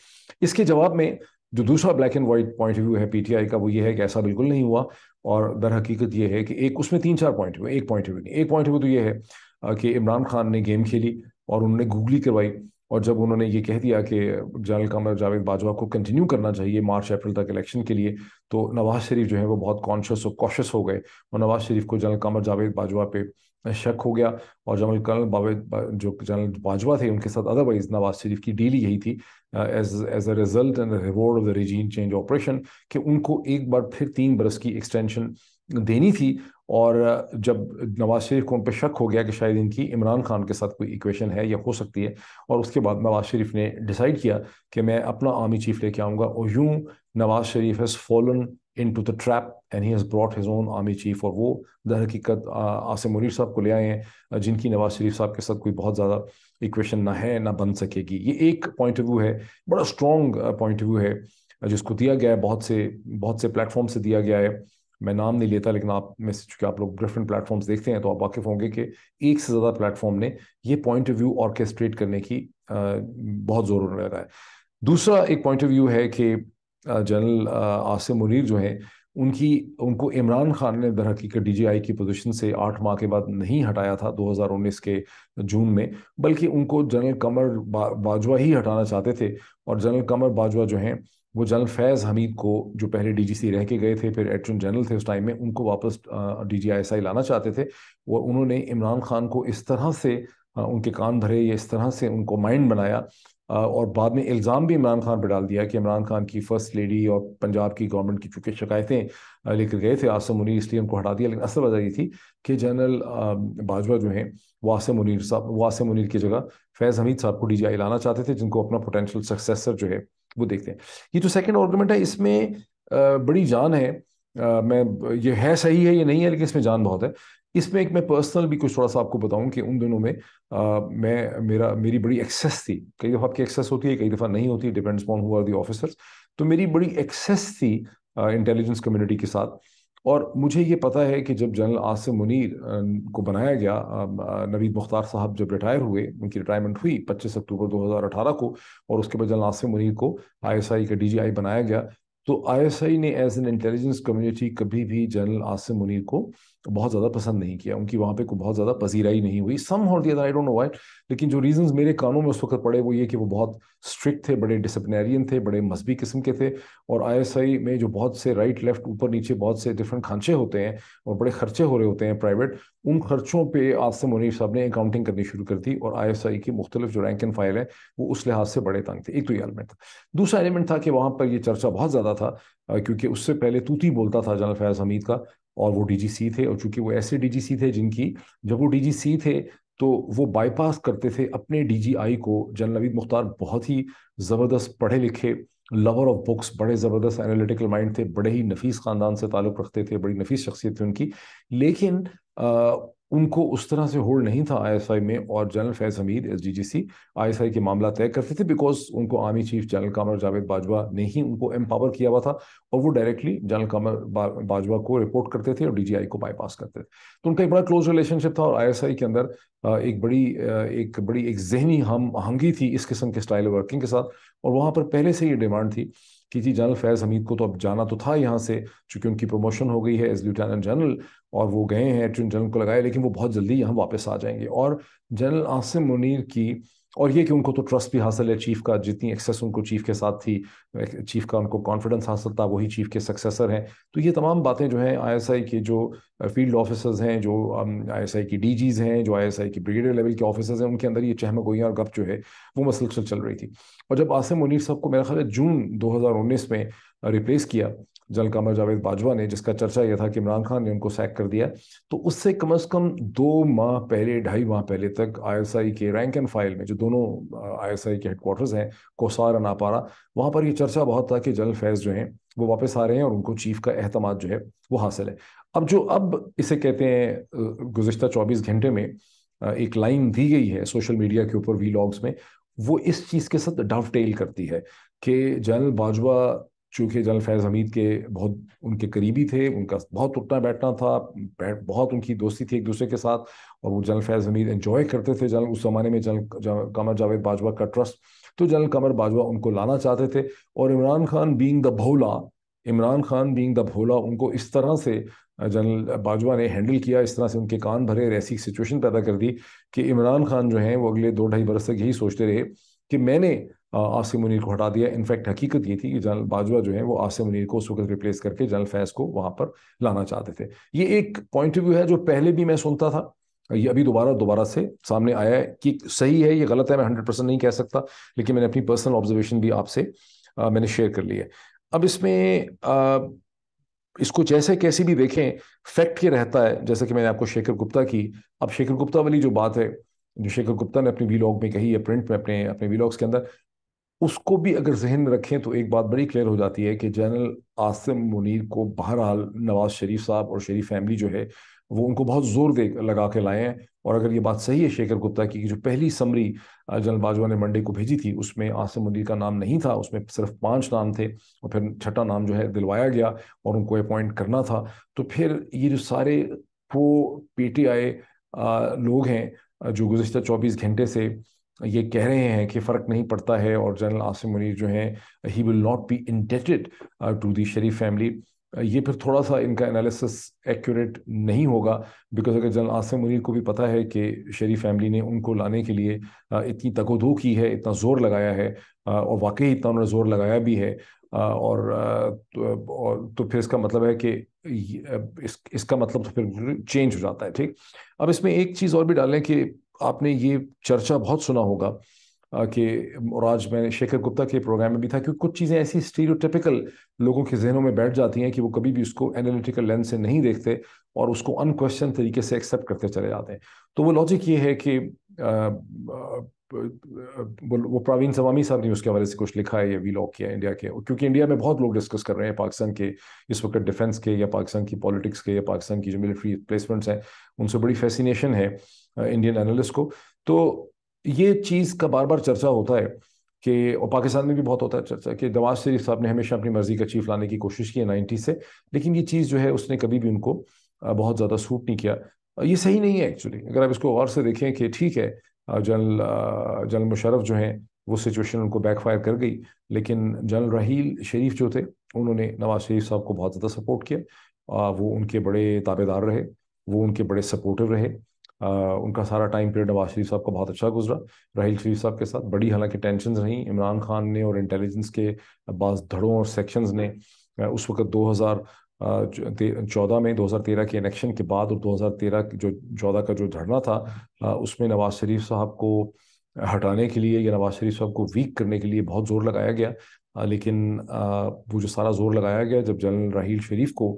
इसके जवाब में जो दूसरा black and white point of view है पीटीआई का वो ये है कि ऐसा बिल्कुल नहीं हुआ और दर हकीकत ये है कि एक उसमें तीन चार पॉइंट व्यू एक पॉइंट ऑफ व्यू नहीं एक पॉइंट ऑफ व्यू तो ये है कि इमरान खान ने गेम खेली और उन्होंने गूगली करवाई और जब उन्होंने ये कह दिया कि जनरल कमर मतलब जावेद बाजवा को कंटिन्यू करना चाहिए मार्च अप्रैल तक इलेक्शन के लिए तो नवाज शरीफ जो है वो बहुत कॉन्शियस और कॉशस हो गए और नवाज शरीफ को जनरल कमर मतलब जावेद बाजवा पे शक हो गया और जनरल कर्नल बावेद जो जनरल बाजवा थे उनके साथ अदरवाइज नवाज शरीफ की डील यही थी as as a result and reward of the regime change operation कि उनको एक बार फिर तीन बरस की एक्सटेंशन देनी थी और जब नवाज शरीफ को उन पर शक हो गया कि शायद इनकी इमरान खान के साथ कोई इक्वेशन है या हो सकती है और उसके बाद नवाज शरीफ ने डिसाइड किया कि मैं अपना आर्मी चीफ लेके आऊँगा और यूँ Nawaz Sharif has fallen into the trap and he has brought his own army chief और वो दर हकीकत आसिम मुनीर साहब को ले आए हैं जिनकी नवाज शरीफ साहब के साथ कोई बहुत ज़्यादा इक्वेशन ना है ना बन सकेगी ये एक पॉइंट ऑफ व्यू है बड़ा स्ट्रॉन्ग पॉइंट ऑफ व्यू है जिसको दिया गया है बहुत से बहुत से प्लेटफॉर्म से दिया गया है मैं नाम नहीं लेता लेकिन आप में से चूंकि आप लोग डिफरेंट प्लेटफॉर्म्स देखते हैं तो आप वाकिफ होंगे कि एक से ज़्यादा प्लेटफॉर्म ने ये पॉइंट ऑफ व्यू ऑर्केस्ट्रेट करने की बहुत जोर लगा है दूसरा एक पॉइंट ऑफ व्यू है कि जनरल आसिम मुनीर जो है उनकी उनको इमरान खान ने दर दरहकीकत आई की पोजीशन से आठ माह के बाद नहीं हटाया था 2019 के जून में बल्कि उनको जनरल कमर बाजवा ही हटाना चाहते थे और जनरल कमर बाजवा जो हैं वो जनरल फैज़ हमीद को जो पहले डीजीसी रह के गए थे फिर एटर्न जनरल थे उस टाइम में उनको वापस डीजीआईएसआई लाना चाहते थे और उन्होंने इमरान खान को इस तरह से उनके कान भरे या इस तरह से उनको माइंड बनाया और बाद में इल्ज़ाम भी इमरान खान पर डाल दिया कि इमरान खान की फ़र्स्ट लेडी और पंजाब की गवर्नमेंट की चूँकि शिकायतें लेकर गए थे आसम मुनीर इसलिए उनको हटा दिया लेकिन असल वजह ये थी कि जनरल बाजवा जो हैं वो आसम मुनीर साहब वो आसम मुनीर की जगह फैज़ हमीद साहब को डी लाना चाहते थे जिनको अपना पोटेंशियल सक्सेसर जो है वो देखते हैं ये जो सेकेंड आर्गूमेंट है इसमें बड़ी जान है मैं ये है सही है ये नहीं है लेकिन इसमें जान बहुत है इसमें एक मैं पर्सनल भी कुछ थोड़ा सा आपको बताऊं कि उन दिनों में आ, मैं मेरा मेरी बड़ी एक्सेस थी कई दफ़ा आपकी एक्सेस होती है कई दफ़ा नहीं होती depends on who are the officers तो मेरी बड़ी एक्सेस थी इंटेलिजेंस कम्युनिटी के साथ और मुझे ये पता है कि जब जनरल आसिम मुनीर को बनाया गया नवीद मुख्तार साहब जब रिटायर हुए उनकी रिटायरमेंट हुई 25 अक्टूबर 2018 को और उसके बाद जनरल आसिम मुनीर को आईएसआई का डीजीआई बनाया गया तो आईएसआई ने एज एन इंटेलिजेंस कम्युनिटी कभी भी जनरल आसिम मुनीर को तो बहुत ज़्यादा पसंद नहीं किया उनकी वहाँ पे को बहुत ज़्यादा पसीराई नहीं हुई सम और दिया आई डोंट नो वाई लेकिन जो रीजन मेरे कानों में उस वक्त पड़े वो ये कि वो बहुत स्ट्रिक्ट थे बड़े डिसिप्लिनरियन थे बड़े मजहबी किस्म के थे और आई में जो बहुत से राइट लेफ्ट ऊपर नीचे बहुत से डिफरेंट खांचे होते हैं और बड़े खर्चे हो रहे होते हैं प्राइवेट उन खर्चों पर आसम मुनीफ साहब ने अकाउंटिंग करनी शुरू कर दी और आई की मुख्तलिफ जो रैंक एंड फाइल है वो उस लिहाज से बड़े तंग थे एक तो ये एलिमेंट था दूसरा एलिमेंट था कि वहाँ पर यह चर्चा बहुत ज़्यादा था क्योंकि उससे पहले तूती बोलता था जनरल फैज़ हमीद का और वो डीजीसी थे और चूंकि वो ऐसे डीजीसी थे जिनकी जब वो डीजीसी थे तो वो बाईपास करते थे अपने डीजीआई को जन नवीद मुख्तार बहुत ही ज़बरदस्त पढ़े लिखे लवर ऑफ बुक्स बड़े ज़बरदस्त एनालिटिकल माइंड थे बड़े ही नफीस ख़ानदान से ताल्लुक़ रखते थे बड़ी नफीस शख्सियत थी उनकी लेकिन आ, उनको उस तरह से होल्ड नहीं था आईएसआई में और general Faiz Hameed as D G C I S I के मामला तय करते थे बिकॉज उनको आर्मी चीफ जनरल कामर जावेद बाजवा ने ही उनको एम्पावर किया हुआ था और वो डायरेक्टली जनरल कामर बाजवा को रिपोर्ट करते थे और डी जी आई को बाईपास करते थे तो उनका एक बड़ा क्लोज रिलेशनशिप था और आई एस आई के अंदर एक बड़ी एक बड़ी एक जहनी हम आहंगी थी इस किस्म के स्टाइल ऑफ वर्किंग के साथ और वहाँ पर पहले से ये डिमांड थी जी जनरल फैज़ हमीद को तो अब जाना तो था यहाँ से चूँकि उनकी प्रमोशन हो गई है एज लेफ्टिनेंट जनरल और वो गए हैं एटर्न जनरल को लगाया लेकिन वो बहुत जल्दी यहाँ वापस आ जाएंगे और जनरल आसिम मुनीर की और ये कि उनको तो ट्रस्ट भी हासिल है चीफ का जितनी एक्सेस उनको चीफ के साथ थी चीफ का उनको कॉन्फिडेंस हासिल था वही चीफ के सक्सेसर हैं तो ये तमाम बातें जो हैं आईएसआई के जो फील्ड ऑफिसर्स हैं जो आईएसआई की डीजीज हैं जो आईएसआई की ब्रिगेडियर लेवल के ऑफिसर्स हैं उनके अंदर ये चहमगोइयाँ और गप जो है वो मसलसल चल रही थी और जब आसिम मुनीर साहब को मेरा ख्याल जून दो में रिप्लेस किया जल कमर जावेद बाजवा ने जिसका चर्चा यह था कि इमरान खान ने उनको सैक कर दिया तो उससे कम अज़ कम दो माह पहले ढाई माह पहले तक आई के रैंक एंड फाइल में जो दोनों आई के हेडक्वार्टर्स हैं कोसार अनापारा वहाँ पर ये चर्चा बहुत था कि जल फैज़ जो हैं वो वापस आ रहे हैं और उनको चीफ का अहतमान जो है वो हासिल है अब जो अब इसे कहते हैं गुजशत चौबीस घंटे में एक लाइन दी गई है सोशल मीडिया के ऊपर वी में वो इस चीज़ के साथ डाउट करती है कि जनरल बाजवा चूँकि जनरल फैज़ हमीद के बहुत उनके करीबी थे उनका बहुत उठना बैठना था बहुत उनकी दोस्ती थी एक दूसरे के साथ और वो जनरल फैज़ हमीद इन्जॉय करते थे जनरल उस ज़माने में जनरल कमर जावेद बाजवा का ट्रस्ट तो जनरल कमर बाजवा उनको लाना चाहते थे और इमरान खान बींग द भोला इमरान खान बींग द भोला उनको इस तरह से जनरल बाजवा ने हैंडल किया इस तरह से उनके कान भरे और ऐसी सिचुएशन पैदा कर दी कि इमरान खान जो हैं वो अगले दो ढाई बरस तक यही सोचते रहे कि मैंने आसिम मुनीर को हटा दिया इनफैक्ट हकीकत ये थी कि जनरल बाजवा जो है वो आसिम मुनीर को उस वक्त रिप्लेस करके जनरल फैज को वहां पर लाना चाहते थे ये एक पॉइंट ऑफ व्यू है जो पहले भी मैं सुनता था ये अभी दोबारा दोबारा से सामने आया है कि सही है ये गलत है मैं हंड्रेड परसेंट नहीं कह सकता लेकिन मैंने अपनी पर्सनल ऑब्जर्वेशन भी आपसे मैंने शेयर कर ली है अब इसमें आ, इसको जैसे कैसे भी देखें फैक्ट ये रहता है जैसे कि मैंने आपको शेखर गुप्ता की अब शेखर गुप्ता वाली जो बात है जो शेखर गुप्ता ने अपने वीलॉग में कही है प्रिंट में अपने अपने वीलॉग्स के अंदर उसको भी अगर जहन में रखें तो एक बात बड़ी क्लियर हो जाती है कि जनरल आसिम मुनीर को बहरहाल नवाज शरीफ साहब और शरीफ फैमिली जो है वो उनको बहुत जोर दे लगा के लाए हैं और अगर ये बात सही है शेखर गुप्ता की कि जो पहली समरी जनरल बाजवा ने मंडे को भेजी थी उसमें आसिम मुनीर का नाम नहीं था उसमें सिर्फ पांच नाम थे और फिर छठा नाम जो है दिलवाया गया और उनको अपॉइंट करना था तो फिर ये जो सारे वो पी लोग हैं जो गुजशत चौबीस घंटे से ये कह रहे हैं कि फ़र्क नहीं पड़ता है और जनरल आसिम मुनीर जो हैं he will not be indebted to the Sharif family ये फिर थोड़ा सा इनका एनालिसिस एक्यूरेट नहीं होगा बिकॉज अगर जनरल आसिम मुनीर को भी पता है कि शरीफ फैमिली ने उनको लाने के लिए uh, इतनी तकोदो की है इतना ज़ोर लगाया है uh, और वाकई इतना उन्होंने ज़ोर लगाया भी है uh, और तो, और तो फिर इसका मतलब है कि इस, इसका मतलब तो फिर चेंज हो जाता है ठीक अब इसमें एक चीज़ और भी डालें कि आपने ये चर्चा बहुत सुना होगा कि और आज मैंने शेखर गुप्ता के प्रोग्राम में भी था कि कुछ चीज़ें ऐसी स्टीरियोटिपिकल लोगों के जहनों में बैठ जाती हैं कि वो कभी भी उसको एनालिटिकल लेंस से नहीं देखते और उसको अनक्वेश्चन तरीके से एक्सेप्ट करते चले जाते हैं तो वो लॉजिक ये है कि वो प्रावीण सवामी साहब ने उसके हवाले से कुछ लिखा है या वी लॉक किया इंडिया के क्योंकि इंडिया में बहुत लोग डिस्कस कर रहे हैं पाकिस्तान के इस वक्त डिफेंस के या पाकिस्तान की पॉलिटिक्स के या पाकिस्तान की जो मिलिट्री प्लेसमेंट्स हैं उनसे बड़ी फैसिनेशन है इंडियन एनालिस्ट को तो ये चीज़ का बार बार चर्चा होता है कि और पाकिस्तान में भी बहुत होता है चर्चा कि नवाज शरीफ साहब ने हमेशा अपनी मर्जी का चीफ लाने की कोशिश की है नाइन्टी से लेकिन ये चीज़ जो है उसने कभी भी उनको बहुत ज़्यादा सूट नहीं किया ये सही नहीं है एक्चुअली अगर आप इसको गौर से देखें कि ठीक है जनरल जनरल मुशरफ जो हैं वो सिचुएशन उनको बैकफायर कर गई लेकिन जनरल राहील शरीफ जो थे उन्होंने नवाज शरीफ साहब को बहुत ज़्यादा सपोर्ट किया वो उनके बड़े ताबेदार रहे वो उनके बड़े सपोर्टिव रहे उनका सारा टाइम पीरियड नवाज शरीफ साहब का बहुत अच्छा गुजरा राहल शरीफ साहब के साथ बड़ी हालांकि टेंशन रहीं इमरान खान ने और इंटेलिजेंस के बाज धड़ों और सेक्शन ने उस वक्त दो हज़ार चौदह में 2013 के इलेक्शन के बाद और 2013 जो चौदह का जो धरना था उसमें नवाज शरीफ साहब को हटाने के लिए या नवाज शरीफ साहब को वीक करने के लिए बहुत जोर लगाया गया लेकिन वो जो सारा जोर लगाया गया जब जनरल राहील शरीफ को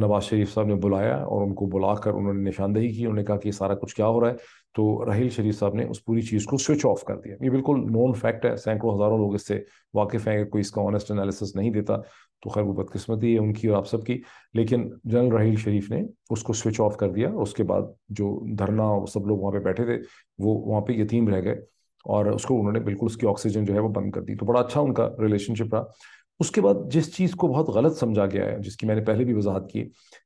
नवाज शरीफ साहब ने बुलाया और उनको बुलाकर उन्होंने निशानदेही की उन्होंने कहा कि सारा कुछ क्या हो रहा है तो राहील शरीफ साहब ने उस पूरी चीज़ को स्विच ऑफ कर दिया ये बिल्कुल नॉन फैक्ट है सैकड़ों हज़ारों लोग इससे वाकिफ़ हैं कोई इसका ऑनेस्ट एनालिसिस नहीं देता तो खैर वो बदकस्मती है उनकी और आप सबकी लेकिन जनरल राहील शरीफ ने उसको स्विच ऑफ कर दिया उसके बाद जो धरना सब लोग वहाँ पे बैठे थे वो वहाँ पे यतीम रह गए और उसको उन्होंने बिल्कुल उसकी ऑक्सीजन जो है वो बंद कर दी तो बड़ा अच्छा उनका रिलेशनशिप रहा उसके बाद जिस चीज़ को बहुत गलत समझा गया है जिसकी मैंने पहले भी वजाहत की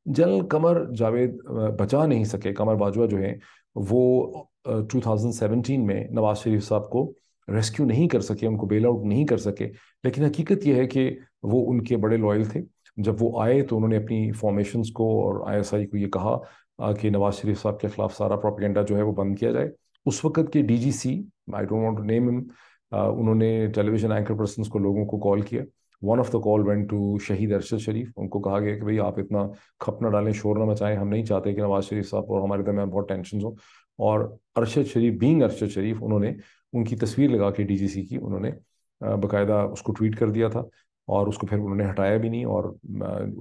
जनरल कमर जावेद बचा नहीं सके कमर बाजवा जो है वो 2017 में नवाज शरीफ साहब को रेस्क्यू नहीं कर सके उनको बेल आउट नहीं कर सके लेकिन हकीकत यह है कि वो उनके बड़े लॉयल थे जब वो आए तो उन्होंने अपनी फॉर्मेशंस को और आईएसआई को ये कहा कि नवाज शरीफ साहब के खिलाफ सारा प्रोपिगेंडा जो है वो बंद किया जाए उस वक्त के DGC I don't want to name him उन्होंने टेलीविजन एंकर पर्सन को लोगों को कॉल किया one of the call went to शहीद अरशद शरीफ उनको कहा गया कि भाई आप इतना खप ना डालें शोर ना मचाएं हम नहीं चाहते कि नवाज शरीफ साहब और हमारे दरमियान बहुत टेंशन हो और अरशद शरीफ बींग अरशद शरीफ उन्होंने उनकी तस्वीर लगा के सी की उन्होंने बाकायदा उसको ट्वीट कर दिया था और उसको फिर उन्होंने हटाया भी नहीं और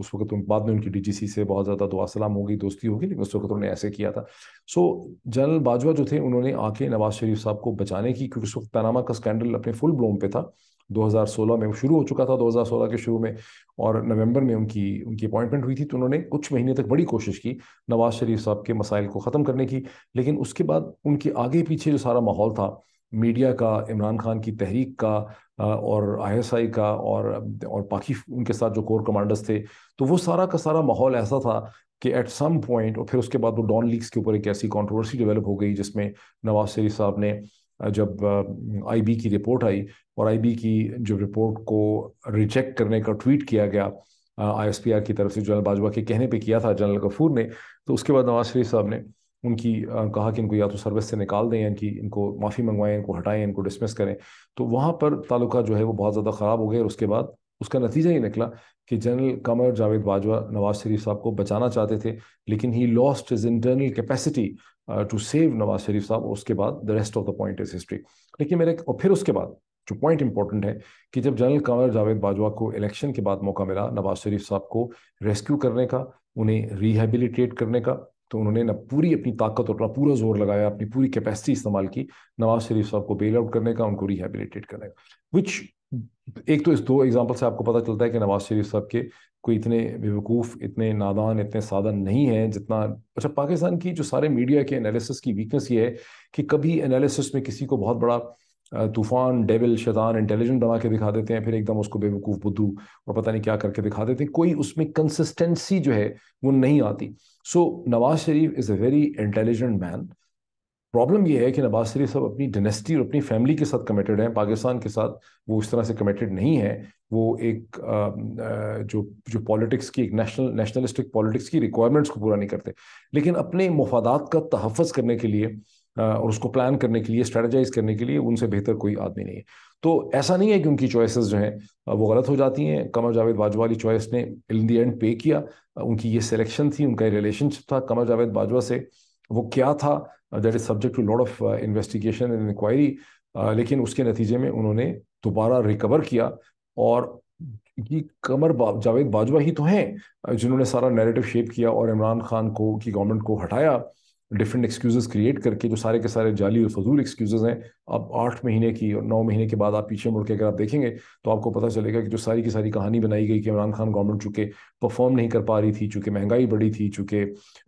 उस वक्त उन बाद में उनकी डीजीसी से बहुत ज़्यादा दुआ सलाम हो गई दोस्ती होगी लेकिन उस वक्त उन्होंने ऐसे किया था सो जनरल बाजवा जो थे उन्होंने आके नवाज शरीफ साहब को बचाने की क्योंकि उस वक्त पैनामा का स्कैंडल अपने फुल ब्लोम पे था 2016 में वो शुरू हो चुका था 2016 के शुरू में और नवंबर में उनकी उनकी अपॉइंटमेंट हुई थी तो उन्होंने कुछ महीने तक बड़ी कोशिश की नवाज शरीफ साहब के मसाइल को ख़त्म करने की लेकिन उसके बाद उनके आगे पीछे जो सारा माहौल था मीडिया का इमरान खान की तहरीक का और आईएसआई का और और बाकी उनके साथ जो कोर कमांडर्स थे तो वो सारा का सारा माहौल ऐसा था कि एट सम पॉइंट और फिर उसके बाद वो डॉन लीक्स के ऊपर एक ऐसी कंट्रोवर्सी डेवलप हो गई जिसमें नवाज शरीफ साहब ने जब आईबी की रिपोर्ट आई और आईबी की जो रिपोर्ट को रिजेक्ट करने का ट्वीट किया गया आईएसपीआर की तरफ से जनरल बाजवा के कहने पे किया था जनरल गफूर ने तो उसके बाद नवाज शरीफ साहब ने उनकी कहा कि इनको या तो सर्विस से निकाल दें या इनकी इनको माफ़ी मंगवाएं इनको हटाएं इनको डिसमिस करें तो वहाँ पर ताल्लुका जो है वो बहुत ज़्यादा ख़राब हो गए और उसके बाद उसका नतीजा ही निकला कि जनरल कमर जावेद बाजवा नवाज शरीफ साहब को बचाना चाहते थे लेकिन he lost his internal capacity to save Nawaz Sharif साहब उसके बाद the rest of the point is history लेकिन मेरे और फिर उसके बाद जो पॉइंट इंपॉर्टेंट है कि जब जनरल कंवर जावेद बाजवा को इलेक्शन के बाद मौका मिला नवाज शरीफ साहब को रेस्क्यू करने का उन्हें रिहेबिलिटेट करने का तो उन्होंने ना पूरी अपनी ताकत और अपना पूरा जोर लगाया अपनी पूरी कैपेसिटी इस्तेमाल की नवाज शरीफ साहब को बेल आउट करने का उनको रिहेबिलिटेट करने का विच एक तो इस दो एग्जाम्पल से आपको पता चलता है कि नवाज शरीफ साहब के कोई इतने बेवकूफ़ इतने नादान इतने सादा नहीं हैं जितना अच्छा पाकिस्तान की जो सारे मीडिया के एनालिसिस की वीकनेस ये है कि कभी एनालिसिस में किसी को बहुत बड़ा तूफान डेविल शैतान इंटेलिजेंट बना के दिखा देते हैं फिर एकदम उसको बेवकूफ़ बुद्धू और पता नहीं क्या करके दिखा देते हैं कोई उसमें कंसिस्टेंसी जो है वो नहीं आती so Nawaz Sharif is a very intelligent man problem यह है कि नवाज शरीफ सब अपनी डिनेस्टी और अपनी फैमिली के साथ कमिटेड हैं पाकिस्तान के साथ वो उस तरह से कमिटेड नहीं है वो एक जो जो पॉलिटिक्स की एक नेशनल नेशनलिस्टिक पॉलिटिक्स की रिक्वायरमेंट्स को पूरा नहीं करते लेकिन अपने मफादात का तहफ़ करने के लिए और उसको प्लान करने के लिए स्ट्रेटजाइज करने के लिए उनसे बेहतर कोई आदमी नहीं है तो ऐसा नहीं है कि उनकी चॉइसेस जो हैं वो गलत हो जाती हैं कमर जावेद बाजवा वाली चॉइस ने इन दी एंड पे किया उनकी ये सिलेक्शन थी उनका रिलेशनशिप था कमर जावेद बाजवा से वो क्या था that is subject to lord of investigation and inquiry लेकिन उसके नतीजे में उन्होंने दोबारा रिकवर किया और ये कमर बा, जावेद बाजवा ही तो हैं जिन्होंने सारा नैरेटिव शेप किया और इमरान खान को की गवर्नमेंट को हटाया डिफरेंट एक्सक्यूजेस क्रिएट करके जो सारे के सारे जाली और फजूल एक्सक्यूजेस हैं आप आठ महीने की और नौ महीने के बाद आप पीछे मुड़ के अगर आप देखेंगे तो आपको पता चलेगा कि जो सारी की सारी कहानी बनाई गई कि इमरान खान गवर्नमेंट चूँकि परफॉर्म नहीं कर पा रही थी चूँकि महंगाई बढ़ी थी चूँकि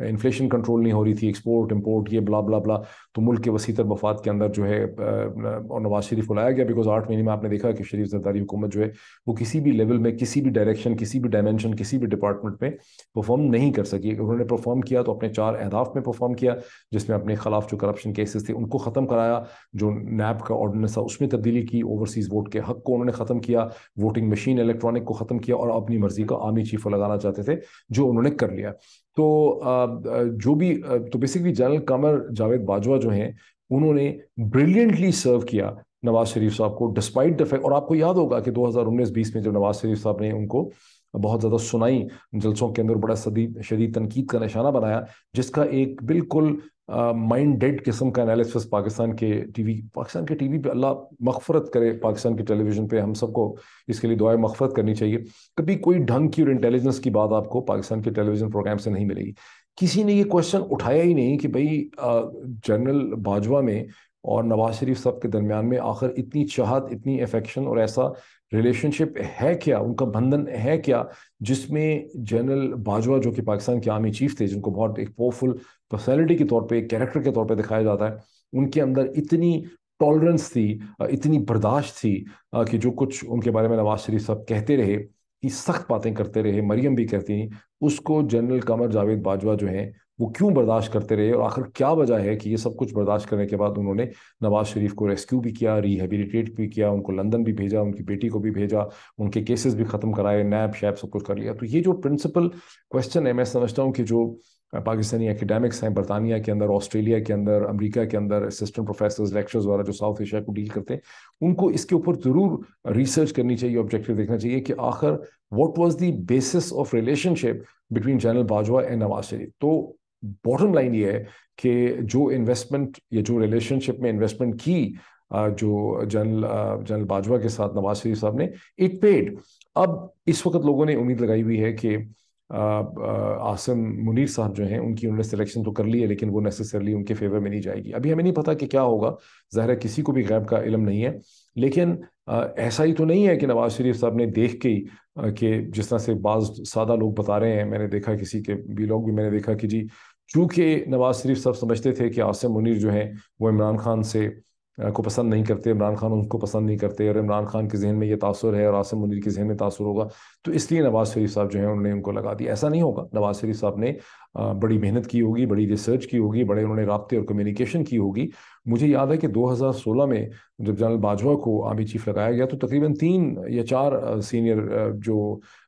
इन्फ्लेशन कंट्रोल नहीं हो रही थी एक्सपोर्ट इम्पोर्ट ये बला बला बला तो मुल्क के वसी तर मफाद के अंदर जो है और नवाज शरीफ को लाया गया बिकॉज आठ महीने में आपने देखा कि शरीफ जरदारी हुकूमत जो है वो किसी भी लेवल में किसी भी डायरेक्शन किसी भी डायमेंशन किसी भी डिपार्टमेंट में परफॉर्म नहीं कर सकी उन्होंने परफॉर्म किया तो अपने चार अहदाफ में परफॉर्म किया जिसमें अपने खिलाफ जो करप्शन केसेस थे उनको ख़त्म कराया जो नैब का ऑर्डिनेंस था उसमें तब्दीली की ओवरसीज़ वोट के हक को उन्होंने ख़त्म किया वोटिंग मशीन इलेक्ट्रॉनिक को ख़त्म किया और अपनी मर्जी का आर्मी चीफ लगाना चाहते थे जो उन्होंने कर लिया तो जो भी तो बेसिकली जनरल कमर जावेद बाजवा जो हैं उन्होंने ब्रिलियंटली सर्व किया नवाज शरीफ साहब को डिस्पाइट द फैक्ट और आपको याद होगा कि 2019-20 में जब नवाज शरीफ साहब ने उनको बहुत ज़्यादा सुनाई जलसों के अंदर बड़ा सदी शदीद तनकीद का निशाना बनाया जिसका एक बिल्कुल माइंड डेड किस्म का एनालिसिस पाकिस्तान के टीवी पाकिस्तान के टीवी पे अल्लाह मगफरत करे पाकिस्तान के टेलीविजन पे हम सबको इसके लिए दुआएं मगफरत करनी चाहिए कभी कोई ढंग की और इंटेलिजेंस की बात आपको पाकिस्तान के टेलीविजन प्रोग्राम से नहीं मिलेगी किसी ने ये क्वेश्चन उठाया ही नहीं कि भाई जनरल बाजवा में और नवाज शरीफ साहब के दरमियान में आखिर इतनी चाहत इतनी अफेक्शन और ऐसा रिलेशनशिप है क्या उनका बंधन है क्या जिसमें जनरल बाजवा जो कि पाकिस्तान के आर्मी चीफ थे जिनको बहुत एक पावरफुल पर्सनैलिटी के तौर पर कैरेक्टर के तौर पर दिखाया जाता है उनके अंदर इतनी टॉलरेंस थी इतनी बर्दाश्त थी कि जो कुछ उनके बारे में नवाज शरीफ साहब कहते रहे कि सख्त बातें करते रहे मरियम भी कहती उसको जनरल कमर जावेद बाजवा जो हैं वो क्यों बर्दाश्त करते रहे और आखिर क्या वजह है कि ये सब कुछ बर्दाश्त करने के बाद उन्होंने नवाज शरीफ को रेस्क्यू भी किया रिहेबिलिटेट भी किया उनको लंदन भी भेजा उनकी बेटी को भी भेजा उनके केसेस भी ख़त्म कराए नैब शैब सब कुछ कर लिया तो ये जो प्रिंसिपल क्वेश्चन है मैं समझता हूँ कि जो पाकिस्तानी एकेडमिक्स हैं बरतानिया के अंदर ऑस्ट्रेलिया के अंदर अमेरिका के अंदर असिस्टेंट प्रोफेसर लेक्चर्स वगैरह जो साउथ एशिया को डील करते हैं उनको इसके ऊपर ज़रूर रिसर्च करनी चाहिए ऑब्जेक्टिव देखना चाहिए कि आखिर what was the basis of relationship between general Bajwa and Nawaz Sharif तो बॉटम लाइन ये है कि जो इन्वेस्टमेंट या जो रिलेशनशिप में इन्वेस्टमेंट की जो जनरल जनरल बाजवा के साथ नवाज शरीफ साहब ने इट पेड अब इस वक्त लोगों ने उम्मीद लगाई हुई है कि आसिम मुनीर साहब जो हैं उनकी उन्होंने सिलेक्शन तो कर ली है लेकिन वो नेसेसरली उनके फेवर में नहीं जाएगी अभी हमें नहीं पता कि क्या होगा ज़ाहिर किसी को भी गैब का इलम नहीं है लेकिन ऐसा ही तो नहीं है कि नवाज़ शरीफ साहब ने देख के ही कि जिस तरह से बाज़ सादा लोग बता रहे हैं मैंने देखा किसी के लोग भी मैंने देखा कि जी चूँकि नवाज़ शरीफ साहब समझते थे कि आसम मुनर जो हैं वो इमरान खान से को पसंद नहीं करते इमरान खान उनको पसंद नहीं करते और इमरान खान के जहन में ये तासर है और आसम मुनीर के जहन में तासर होगा तो इसलिए नवाज़ शरीफ साहब जो है उन्होंने उनको लगा दिया ऐसा नहीं होगा नवाज़ शरीफ साहब ने बड़ी मेहनत की होगी बड़ी रिसर्च की होगी बड़े उन्होंने रबते और कम्युनिकेशन की होगी मुझे याद है कि 2016 में जब जनरल बाजवा को आर्मी चीफ लगाया गया तो तकरीबन तीन या चार सीनियर जो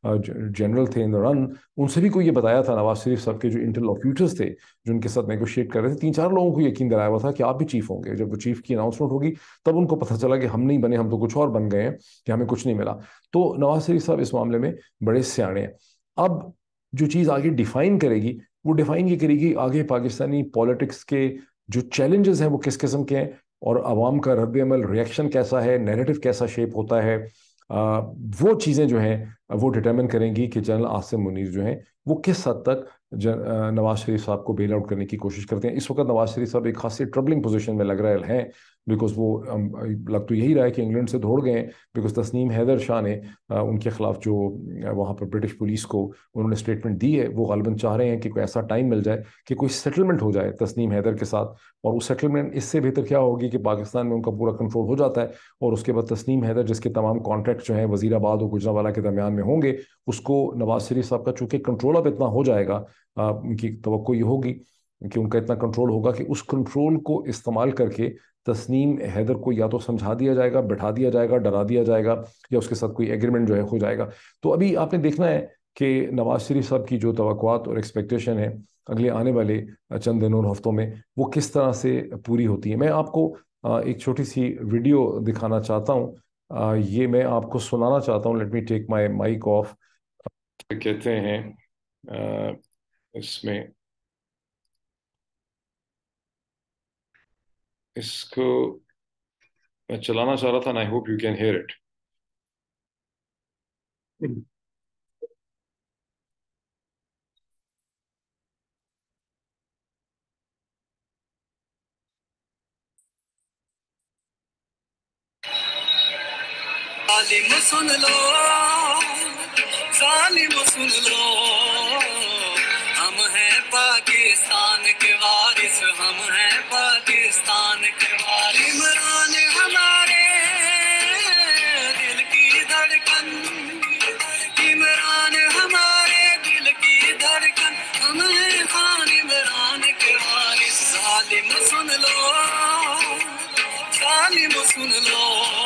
जनरल थे इन द रन उनसे भी कोई ये बताया था नवाज शरीफ साहब के जो इंटरलॉक्यूटर्स थे जो उनके साथ नेगोशिएट कर रहे थे तीन चार लोगों को यकीन दिलाया हुआ था कि आप भी चीफ होंगे जब वो चीफ की अनाउंसमेंट होगी तब उनको पता चला कि हम नहीं बने हम तो कुछ और बन गए हैं कि हमें कुछ नहीं मिला तो नवाज शरीफ साहब इस मामले में बड़े सियाणे हैं अब जो चीज़ आगे डिफाइन करेगी वो डिफाइन ये करेगी आगे पाकिस्तानी पॉलिटिक्स के जो चैलेंजेस हैं वो किस किस्म के हैं और आवाम का रद्द अमल रिएक्शन कैसा है नैरेटिव कैसा शेप होता है आ, वो चीज़ें जो हैं वो डिटर्मिन करेंगी कि जनरल आसिम मुनीर जो हैं वो किस हद तक नवाज शरीफ साहब को बेल आउट करने की कोशिश करते हैं इस वक्त नवाज शरीफ साहब एक खासी ट्रबलिंग पोजीशन में लग रहे हैं बिकॉज वो लग तो यही रहा है कि इंग्लैंड से दौड़ गए बिकॉज तस्नीम हैदर शाह ने उनके खिलाफ जो वहाँ पर ब्रिटिश पुलिस को उन्होंने स्टेटमेंट दी है वो गालबन चाह रहे हैं कि कोई ऐसा टाइम मिल जाए कि कोई सेटलमेंट हो जाए तस्नीम हैदर के साथ और वो सेटलमेंट इससे बेहतर क्या होगी कि पाकिस्तान में उनका पूरा कंट्रोल हो जाता है और उसके बाद तस्नीम हैदर जिसके तमाम कॉन्ट्रैक्ट जो है वजीराबाद और गुजरावाला के दरमियान में होंगे उसको नवाज शरीफ साहब का चूंकि कंट्रोल अब इतना हो जाएगा उनकी तो ये होगी कि उनका इतना कंट्रोल होगा कि उस कंट्रोल को इस्तेमाल करके तस्नीम हैदर को या तो समझा दिया जाएगा बैठा दिया जाएगा डरा दिया जाएगा या उसके साथ कोई एग्रीमेंट जो है हो जाएगा तो अभी आपने देखना है कि नवाज शरीफ साहब की जो तोक़ात और एक्सपेक्टेशन है अगले आने वाले चंद दिनों और हफ्तों में वो किस तरह से पूरी होती है मैं आपको एक छोटी सी वीडियो दिखाना चाहता हूँ ये मैं आपको सुनाना चाहता हूँ let me take my mic off कहते हैं आ, इसमें इसको चलाना चाह रहा था I hope you can hear it जालिम सुन लो जालिम सुन लो हम हैं पाकिस्तान के वारिस हम हैं पाकिस्तान के वारिस इमरान हमारे दिल की धड़कन इमरान हमारे दिल की धड़कन हम हैं खान इमरान के वारिस जालिम सुन लो जालिम सुन लो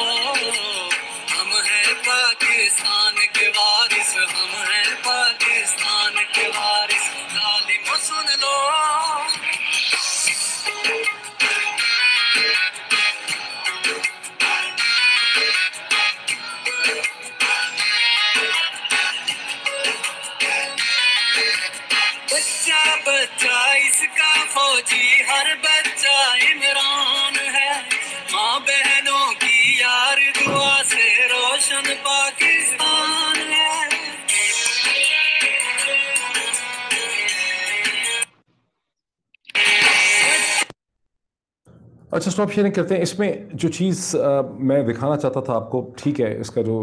अच्छा स्टॉप शेयरिंग करते हैं इसमें जो चीज़ आ, मैं दिखाना चाहता था आपको ठीक है इसका जो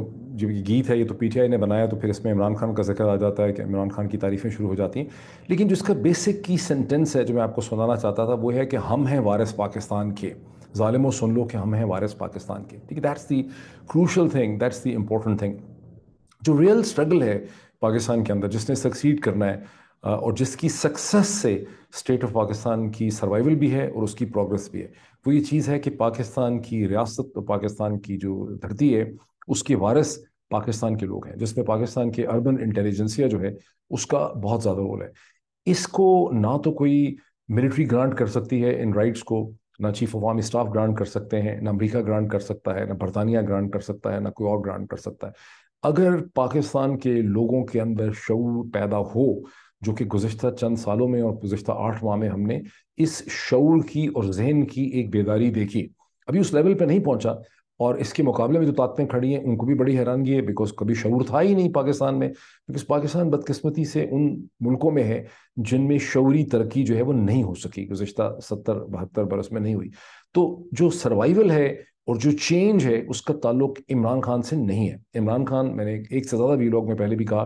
जो गीत है ये तो पीटीआई ने बनाया तो फिर इसमें इमरान खान का जिक्र आ जाता है कि इमरान खान की तारीफ़ें शुरू हो जाती हैं लेकिन जो इसका बेसिक की सेंटेंस है जो मैं आपको सुनाना चाहता था वो है कि हम हैं वारिस पाकिस्तान के ालिमो सुन लो कि हम हैं वारिस पाकिस्तान के ठीक है that's the crucial thing that's the important thing जो रियल स्ट्रगल है पाकिस्तान के अंदर जिसने सक्सीड करना है और जिसकी सक्सेस से स्टेट ऑफ पाकिस्तान की सर्वाइवल भी है और उसकी प्रोग्रेस भी है वो ये चीज़ है कि पाकिस्तान की रियासत तो पाकिस्तान की जो धरती है उसके वारिस पाकिस्तान के लोग हैं जिसमें पाकिस्तान के अर्बन इंटेलिजेंसिया जो है उसका बहुत ज़्यादा रोल है इसको ना तो कोई मिलिट्री ग्रांट कर सकती है इन राइट्स को ना chief of army staff grant कर सकते हैं ना अमरीका ग्रांट कर सकता है ना बरतानिया ग्रांट कर सकता है ना कोई और ग्रांट कर सकता है अगर पाकिस्तान के लोगों के अंदर शूर पैदा हो जो कि गुज्त चंद सालों में और गुज्त आठ माह में हमने इस शौर की और जहन की एक बेदारी देखी अभी उस लेवल पर नहीं पहुंचा और इसके मुकाबले में जो ताकतें खड़ी हैं उनको भी बड़ी हैरानगी है बिकॉज कभी शौर था ही नहीं पाकिस्तान में बिकॉज पाकिस्तान बदकस्मती से उन मुल्कों में है जिनमें शौरी तरक्की जो है वो नहीं हो सकी गुज्त सत्तर बहत्तर बरस में नहीं हुई तो जो सर्वाइवल है और जो चेंज है उसका ताल्लुक इमरान खान से नहीं है इमरान खान मैंने एक से ज़्यादा वीलॉग में पहले भी कहा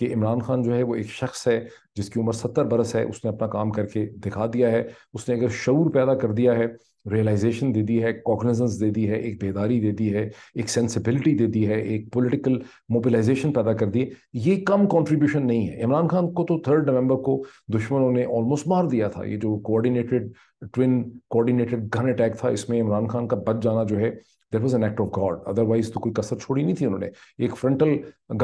कि इमरान खान जो है वो एक शख्स है जिसकी उम्र सत्तर बरस है उसने अपना काम करके दिखा दिया है उसने अगर शूर पैदा कर दिया है रियलाइजेशन दे दी है कॉग्निजेंस दे दी है एक बेदारी दे दी है एक सेंसिबिलिटी दे दी है एक पॉलिटिकल मोबिलाइजेशन पैदा कर दी ये कम कंट्रीब्यूशन नहीं है इमरान खान को तो थर्ड नवंबर को दुश्मनों ने ऑलमोस्ट मार दिया था ये जो coordinated twin coordinated gun attack था इसमें इमरान खान का बच जाना जो है there was an act of God otherwise तो कोई कसर छोड़ी नहीं थी उन्होंने एक फ्रंटल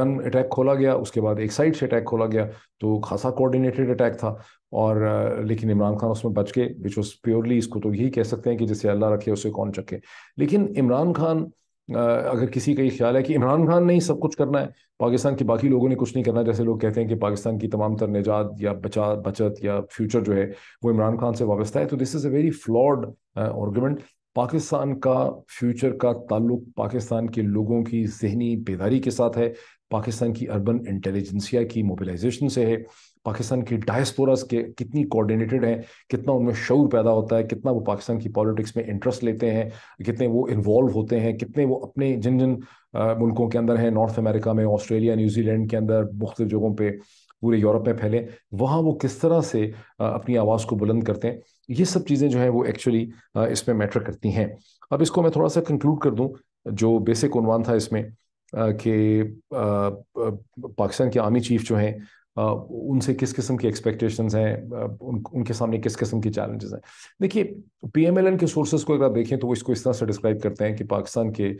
गन अटैक खोला गया उसके बाद एक साइड से अटैक खोला गया तो खासा कोऑर्डिनेटेड अटैक था और लेकिन इमरान खान उसमें बच गए विच वॉज प्योरली इसको तो यही कह सकते हैं कि जिसे अल्लाह रखे उसे कौन चखे लेकिन इमरान खान अगर किसी का ये ख्याल है कि इमरान खान ने ही सब कुछ करना है पाकिस्तान के बाकी लोगों ने कुछ नहीं करना जैसे लोग कहते हैं कि पाकिस्तान की तमाम तर निजात या बचा बचत या फ्यूचर जो है वो इमरान खान से वाबस्ता है तो this is a very flawed argument Pakistan का फ्यूचर का ताल्लुक पाकिस्तान के लोगों की जहनी बेदारी के साथ है पाकिस्तान की अर्बन इंटेलिजेंसिया की मोबिलाइजेशन से है पाकिस्तान के डायस्पोरास के कितनी कोऑर्डिनेटेड हैं कितना उनमें शौर पैदा होता है कितना वो पाकिस्तान की पॉलिटिक्स में इंटरेस्ट लेते हैं कितने वो इन्वॉल्व होते हैं कितने वो अपने जिन जिन मुल्कों के अंदर हैं नॉर्थ अमेरिका में ऑस्ट्रेलिया न्यूजीलैंड के अंदर मुख्तु जगहों पर पूरे यूरोप में फैले वहाँ वो किस तरह से अपनी आवाज़ को बुलंद करते हैं ये सब चीज़ें जो हैं वो एक्चुअली इसमें मैटर करती हैं अब इसको मैं थोड़ा सा कंक्लूड कर दूँ जो बेसिक उनवान था इसमें कि पाकिस्तान के आर्मी चीफ जो हैं उनसे किस किस्म की एक्सपेक्टेशंस हैं उन, उनके सामने किस किस्म की चैलेंजेस हैं देखिए पीएमएलएन के सोर्सेज को अगर आप देखें तो वो इसको इस तरह से डिस्क्राइब करते हैं कि पाकिस्तान के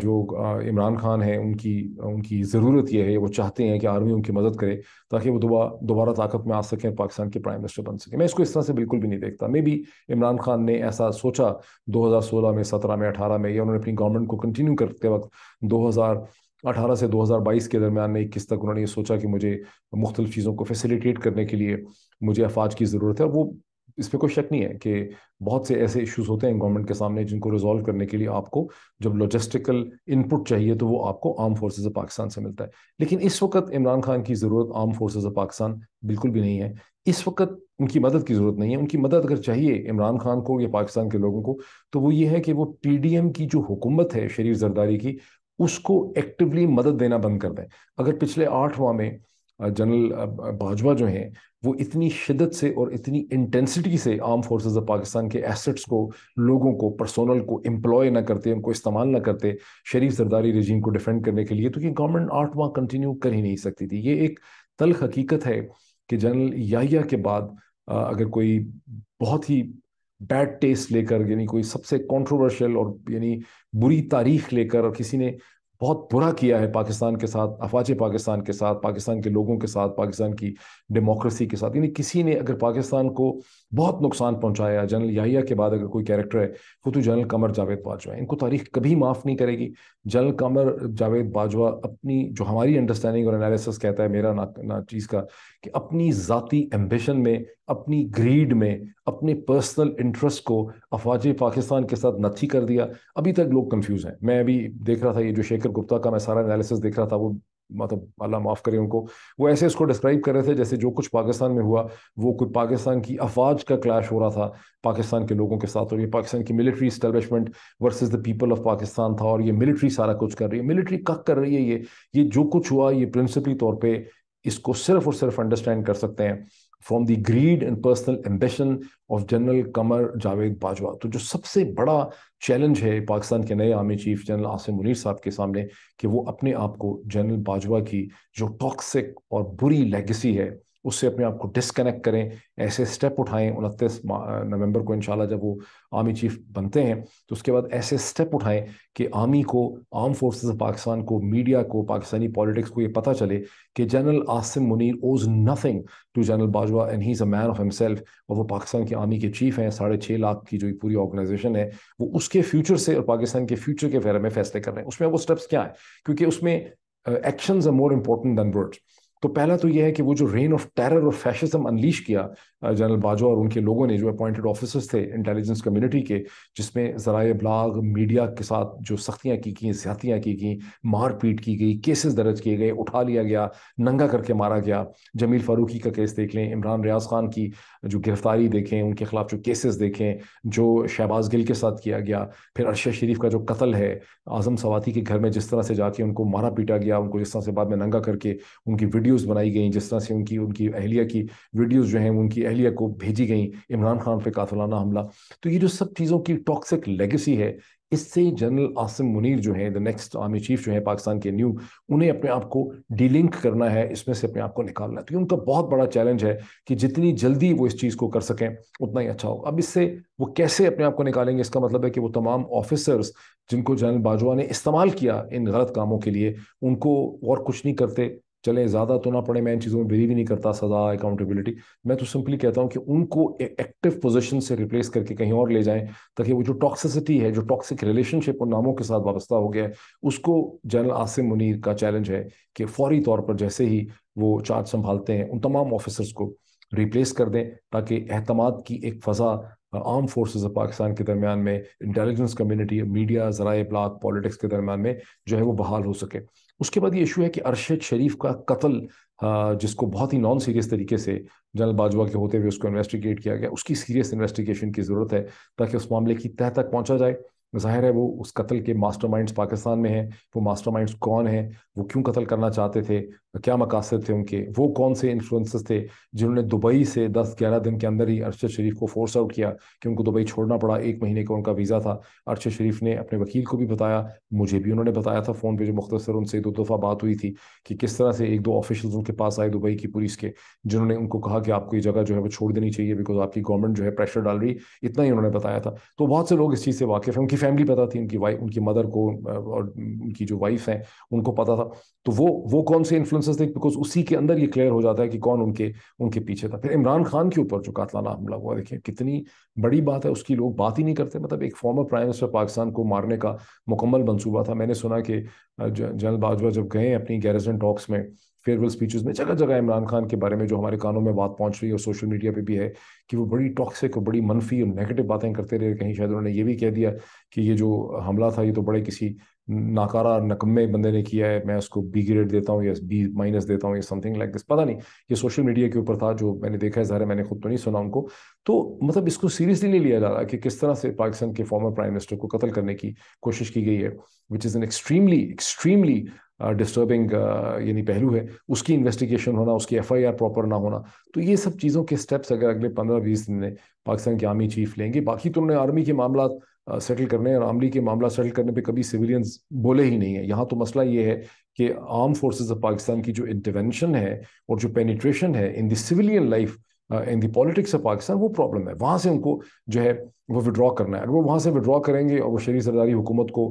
जो इमरान खान हैं उनकी उनकी ज़रूरत यह है वो चाहते हैं कि आर्मी उनकी मदद करे ताकि वो दोबारा दोबारा ताकत में आ सकें पाकिस्तान के प्राइम मिनिस्टर बन सकें मैं इसको इस तरह से बिल्कुल भी नहीं देखता मे भी इमरान खान ने ऐसा सोचा 2016 में 17 में 18 में या उन्होंने अपनी गवर्नमेंट को कंटिन्यू करते वक्त 2000 अठारह से 2022 के दरमियान इक्कीस तक उन्होंने ये सोचा कि मुझे मुख्तलिफ चीज़ों को फैसिलिटेट करने के लिए मुझे अफवाज की ज़रूरत है वो इस पर कोई शक नहीं है कि बहुत से ऐसे इशूज़ होते हैं गवर्नमेंट के सामने जिनको रिजॉल्व करने के लिए आपको जब लॉजिस्टिकल इनपुट चाहिए तो वो आपको आर्म फोर्स ऑफ पाकिस्तान से मिलता है लेकिन इस वक्त इमरान खान की ज़रूरत आर्म फोर्सेज ऑफ पाकिस्तान बिल्कुल भी नहीं है इस वक्त उनकी मदद की ज़रूरत नहीं है उनकी मदद अगर चाहिए इमरान खान को या पाकिस्तान के लोगों को तो वो ये है कि वो पी डी एम की जो हुकूमत है शरीफ जरदारी की उसको एक्टिवली मदद देना बंद कर दें अगर पिछले आठ माह में जनरल बाजवा जो हैं वो इतनी शिदत से और इतनी इंटेंसिटी से आर्म फोर्सेज ऑफ पाकिस्तान के एसेट्स को लोगों को पर्सोनल को एम्प्लॉय ना करते उनको इस्तेमाल ना करते शरीफ सरदारी रजीम को डिफेंड करने के लिए तो ये गवर्नमेंट आठ माह कंटिन्यू कर ही नहीं सकती थी ये एक तल हकीकत है कि जनरल याहिया के बाद अगर कोई बहुत ही बैड टेस्ट लेकर यानी कोई सबसे कंट्रोवर्शियल और यानी बुरी तारीख लेकर और किसी ने बहुत बुरा किया है पाकिस्तान के साथ अफवाज पाकिस्तान के साथ पाकिस्तान के लोगों के साथ पाकिस्तान की डेमोक्रेसी के साथ यानी किसी ने अगर पाकिस्तान को बहुत नुकसान पहुंचाया जनरल याहिया के बाद अगर कोई कैरेक्टर है वो तो जनरल कमर जावेद बाजवा इनको तारीख कभी माफ़ नहीं करेगी जनरल कमर जावेद बाजवा अपनी जो हमारी अंडरस्टैंडिंग और एनालिसिस कहता है मेरा ना, ना चीज़ का कि अपनी ज़ाती एम्बिशन में अपनी ग्रीड में अपने पर्सनल इंटरेस्ट को अफवाज पाकिस्तान के साथ नथी कर दिया अभी तक लोग कंफ्यूज हैं मैं अभी देख रहा था ये जो शेखर गुप्ता का मैं सारा एनालिसिस देख रहा था वो मतलब अल्लाह माफ़ करे उनको वो ऐसे उसको डिस्क्राइब कर रहे थे जैसे जो कुछ पाकिस्तान में हुआ वो कोई पाकिस्तान की अफवाज का क्लैश हो रहा था पाकिस्तान के लोगों के साथ और ये पाकिस्तान की military establishment versus the people of Pakistan था और ये मिलिट्री सारा कुछ कर रही है मिलिट्री कक कर रही है ये ये जो कुछ हुआ ये प्रिंसिपली तौर पर इसको सिर्फ और सिर्फ अंडरस्टैंड कर सकते हैं from the greed and personal ambition of general Qamar Javed Bajwa तो जो सबसे बड़ा चैलेंज है पाकिस्तान के नए army chief general Asim Munir साहब के सामने कि वो अपने आप को जनरल बाजवा की जो टॉक्सिक और बुरी लेगेसी है उससे अपने आप को डिसकनेक्ट करें ऐसे स्टेप उठाएं उनतीस नवंबर को इंशाल्लाह जब वो आर्मी चीफ बनते हैं तो उसके बाद ऐसे स्टेप उठाएं कि आर्मी को आर्म फोर्सेस ऑफ पाकिस्तान को मीडिया को पाकिस्तानी पॉलिटिक्स को ये पता चले कि general Asim Munir owes nothing to general Bajwa and he is a man of himself और वो पाकिस्तान की आर्मी के चीफ हैं साढ़े छः लाख की जो पूरी ऑर्गेनाइजेशन है वो उसके फ्यूचर से और पाकिस्तान के फ्यूचर के बारे में फैसले कर रहे हैं उसमें वो स्टेप्स क्या है क्योंकि उसमें action are more important than words तो पहला तो यह है कि वो जो रेन ऑफ टेरर और फैशिज्म अनलीश किया जनरल बाजवा और उनके लोगों ने जो अपॉइंटेड ऑफिसर्स थे इंटेलिजेंस कम्युनिटी के जिसमें जराए ब्लाग मीडिया के साथ जो सख्तियाँ की गई ज्यादतियाँ की गई मारपीट की गई केसेस दर्ज किए गए उठा लिया गया नंगा करके मारा गया जमील फारूकी का केस देख लें इमरान रियाज खान की जो गिरफ्तारी देखें उनके खिलाफ जो केसेस देखें जो शहबाज गिल के साथ किया गया फिर अरशद शरीफ का जो कत्ल है आजम सवाती के घर में जिस तरह से जाके उनको मारा पीटा गया उनको जिस तरह से बाद में नंगा करके उनकी वीडियो वीडियोज़ बनाई गई जिस तरह से उनकी उनकी अहलिया की वीडियोज़ जो हैं उनकी अहलिया को भेजी गई इमरान खान पर कातलाना हमला तो ये जो सब चीज़ों की टॉक्सिक लेगेसी है इससे जनरल आसिम मुनीर जो हैं द नेक्स्ट आर्मी चीफ जो है पाकिस्तान के न्यू उन्हें अपने आप को डीलिंक करना है इसमें से अपने आप को निकालना है तो ये उनका बहुत बड़ा चैलेंज है कि जितनी जल्दी वो इस चीज़ को कर सकें उतना ही अच्छा होगा अब इससे वो कैसे अपने आप को निकालेंगे इसका मतलब है कि वो तमाम ऑफिसर्स जिनको जनरल बाजवा ने इस्तेमाल किया इन गलत कामों के लिए उनको और कुछ नहीं करते चलें ज़्यादा तो ना पड़े मैं इन चीज़ों में बिलीव ही नहीं करता सज़ा अकाउंटेबिलिटी मैं तो सिंपली कहता हूँ कि उनको एक्टिव पोजिशन से रिप्लेस करके कहीं और ले जाएं ताकि वो जो टॉक्सिसिटी है जो टॉक्सिक रिलेशनशिप और नामों के साथ वाबस्ता हो गया है उसको जनरल आसिम मुनीर का चैलेंज है कि फौरी तौर पर जैसे ही वो चार्ज संभालते हैं उन तमाम ऑफिसर्स को रिप्लेस कर दें ताकि अहतमाद की एक फ़ज़ा आर्म फोर्सेज ऑफ पाकिस्तान के दरमियान में इंटेलिजेंस कम्युनिटी मीडिया जरा इबलात पॉलिटिक्स के दरमियान में जो है वो बहाल हो सके उसके बाद ये इशू है कि अरशद शरीफ का कत्ल जिसको बहुत ही नॉन सीरियस तरीके से जनरल बाजवा के होते हुए उसको इन्वेस्टिगेट किया गया उसकी सीरियस इन्वेस्टिगेशन की ज़रूरत है ताकि उस मामले की तह तक पहुंचा जाए जाहिर है वो उस कत्ल के मास्टरमाइंड्स पाकिस्तान में हैं वो मास्टरमाइंड्स कौन हैं वो क्यों कत्ल करना चाहते थे क्या मकासद थे उनके वो कौन से इन्फ्लुंस थे जिन्होंने दुबई से 10-11 दिन के अंदर ही अरशद शरीफ को फोर्स आउट किया कि उनको दुबई छोड़ना पड़ा एक महीने का उनका वीज़ा था अरशद शरीफ ने अपने वकील को भी बताया मुझे भी उन्होंने बताया था फ़ोन पर जो मुख्तर उनसे दो दफ़ा बात हुई थी कि किस तरह से एक दो ऑफिशल उनके पास आए दुबई की पुलिस के जिन्होंने उनको कहा कि आपको ये जगह जो है वो छोड़ देनी चाहिए बिकॉज आपकी गवर्नमेंट जो है प्रेशर डाल रही इतना ही उन्होंने बताया था तो बहुत से लोग इस चीज़ से वाकिफ़ हैं उनकी फैमिली पता थी उनकी वाइफ उनकी मदर को और उनकी जो वाइफ हैं उनको पता था तो वो वो कौन से इन्फ्लुएंसेस थे बिकॉज उसी के अंदर ये क्लियर हो जाता है कि कौन उनके उनके पीछे था फिर इमरान खान के ऊपर जो कातलाना हमला हुआ देखिए कितनी बड़ी बात है उसकी लोग बात ही नहीं करते मतलब एक फॉर्मर प्राइम मिनिस्टर पाकिस्तान को मारने का मुकम्मल मनसूबा था मैंने सुना कि जनरल बाजवा जब गए अपनी गैरजन टॉक्स में फेयरवेल स्पीचेस में जगह जगह इमरान खान के बारे में जो हमारे कानों में बात पहुंच रही है और सोशल मीडिया पे भी है कि वो बड़ी टॉक्सिक और बड़ी मनफी और नेगेटिव बातें करते रहे कहीं शायद उन्होंने ये भी कह दिया कि ये जो हमला था ये तो बड़े किसी नाकारा नकम्मे बंदे ने किया है मैं उसको बी ग्रेड देता हूँ या बी माइनस देता हूँ या समथिंग लाइक दिस पता नहीं ये सोशल मीडिया के ऊपर था जो मैंने देखा है ज़ाहिर मैंने खुद तो नहीं सुना उनको तो मतलब इसको सीरियसली नहीं लिया जा रहा कि किस तरह से पाकिस्तान के फॉर्मर प्राइम मिनिस्टर को कत्ल करने की कोशिश की गई है which is an extremely extremely disturbing यानी पहलू है उसकी इन्वेस्टिगेशन होना उसकी एफ प्रॉपर ना होना तो ये सब चीज़ों के स्टेप्स अगर अगले पंद्रह बीस दिन में पाकिस्तान के आर्मी चीफ लेंगे बाकी तुमने तो आर्मी के मामला सेटल करने और आमली के मामला सेटल करने पे कभी सिविलियंस बोले ही नहीं है यहाँ तो मसला ये है कि आर्म फोर्सेज ऑफ पाकिस्तान की जो इंटरवेंशन है और जो पेनिट्रेशन है in the civilian life in the politics of Pakistan वो प्रॉब्लम है वहाँ से उनको जो है वो विड्रॉ करना है अगर वो वहाँ से विड्रॉ करेंगे और वो शरीर सरदारी हुकूमत को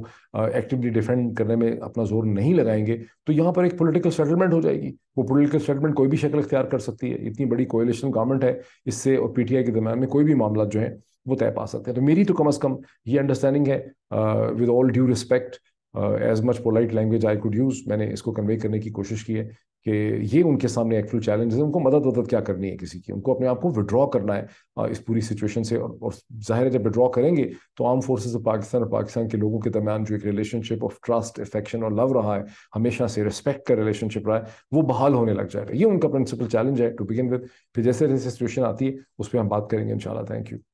एक्टिवली डिफेंड करने में अपना जोर नहीं लगाएंगे तो यहाँ पर एक पोलिटिकल सेटलमेंट हो जाएगी वो पोलिटिकल सेटलमेंट कोई भी शक्ल अख्तियार कर सकती है इतनी बड़ी कोयलेशन गवर्नमेंट है इससे और पी टी आई के दरम्यान में कोई भी मामला जो है वो तय पा सकते हैं तो मेरी तो कम अज़ कम ये अंडरस्टैंडिंग है with all due respect as much polite language I could use मैंने इसको कन्वे करने की कोशिश की है कि ये उनके सामने एक्चुअल चैलेंज है उनको मदद वदद क्या करनी है किसी की उनको अपने आप को विड्रॉ करना है इस पूरी सिचुएशन से और, जाहिर है जब विड्रॉ करेंगे तो आर्म फोर्सेज ऑफ पाकिस्तान और पाकिस्तान के लोगों के दरमियान जो एक रिलेशनशिप ऑफ ट्रस्ट अफेक्शन और लव रहा है हमेशा से रिस्पेक्ट का रिलेशनशिप रहा है वो बहाल होने लग जाएगा ये उनका प्रिंसिपल चैलेंज है टू बिगिन विद फिर जैसे जैसे सिचुएशन आती है उस पर हम बात करेंगे इन थैंक यू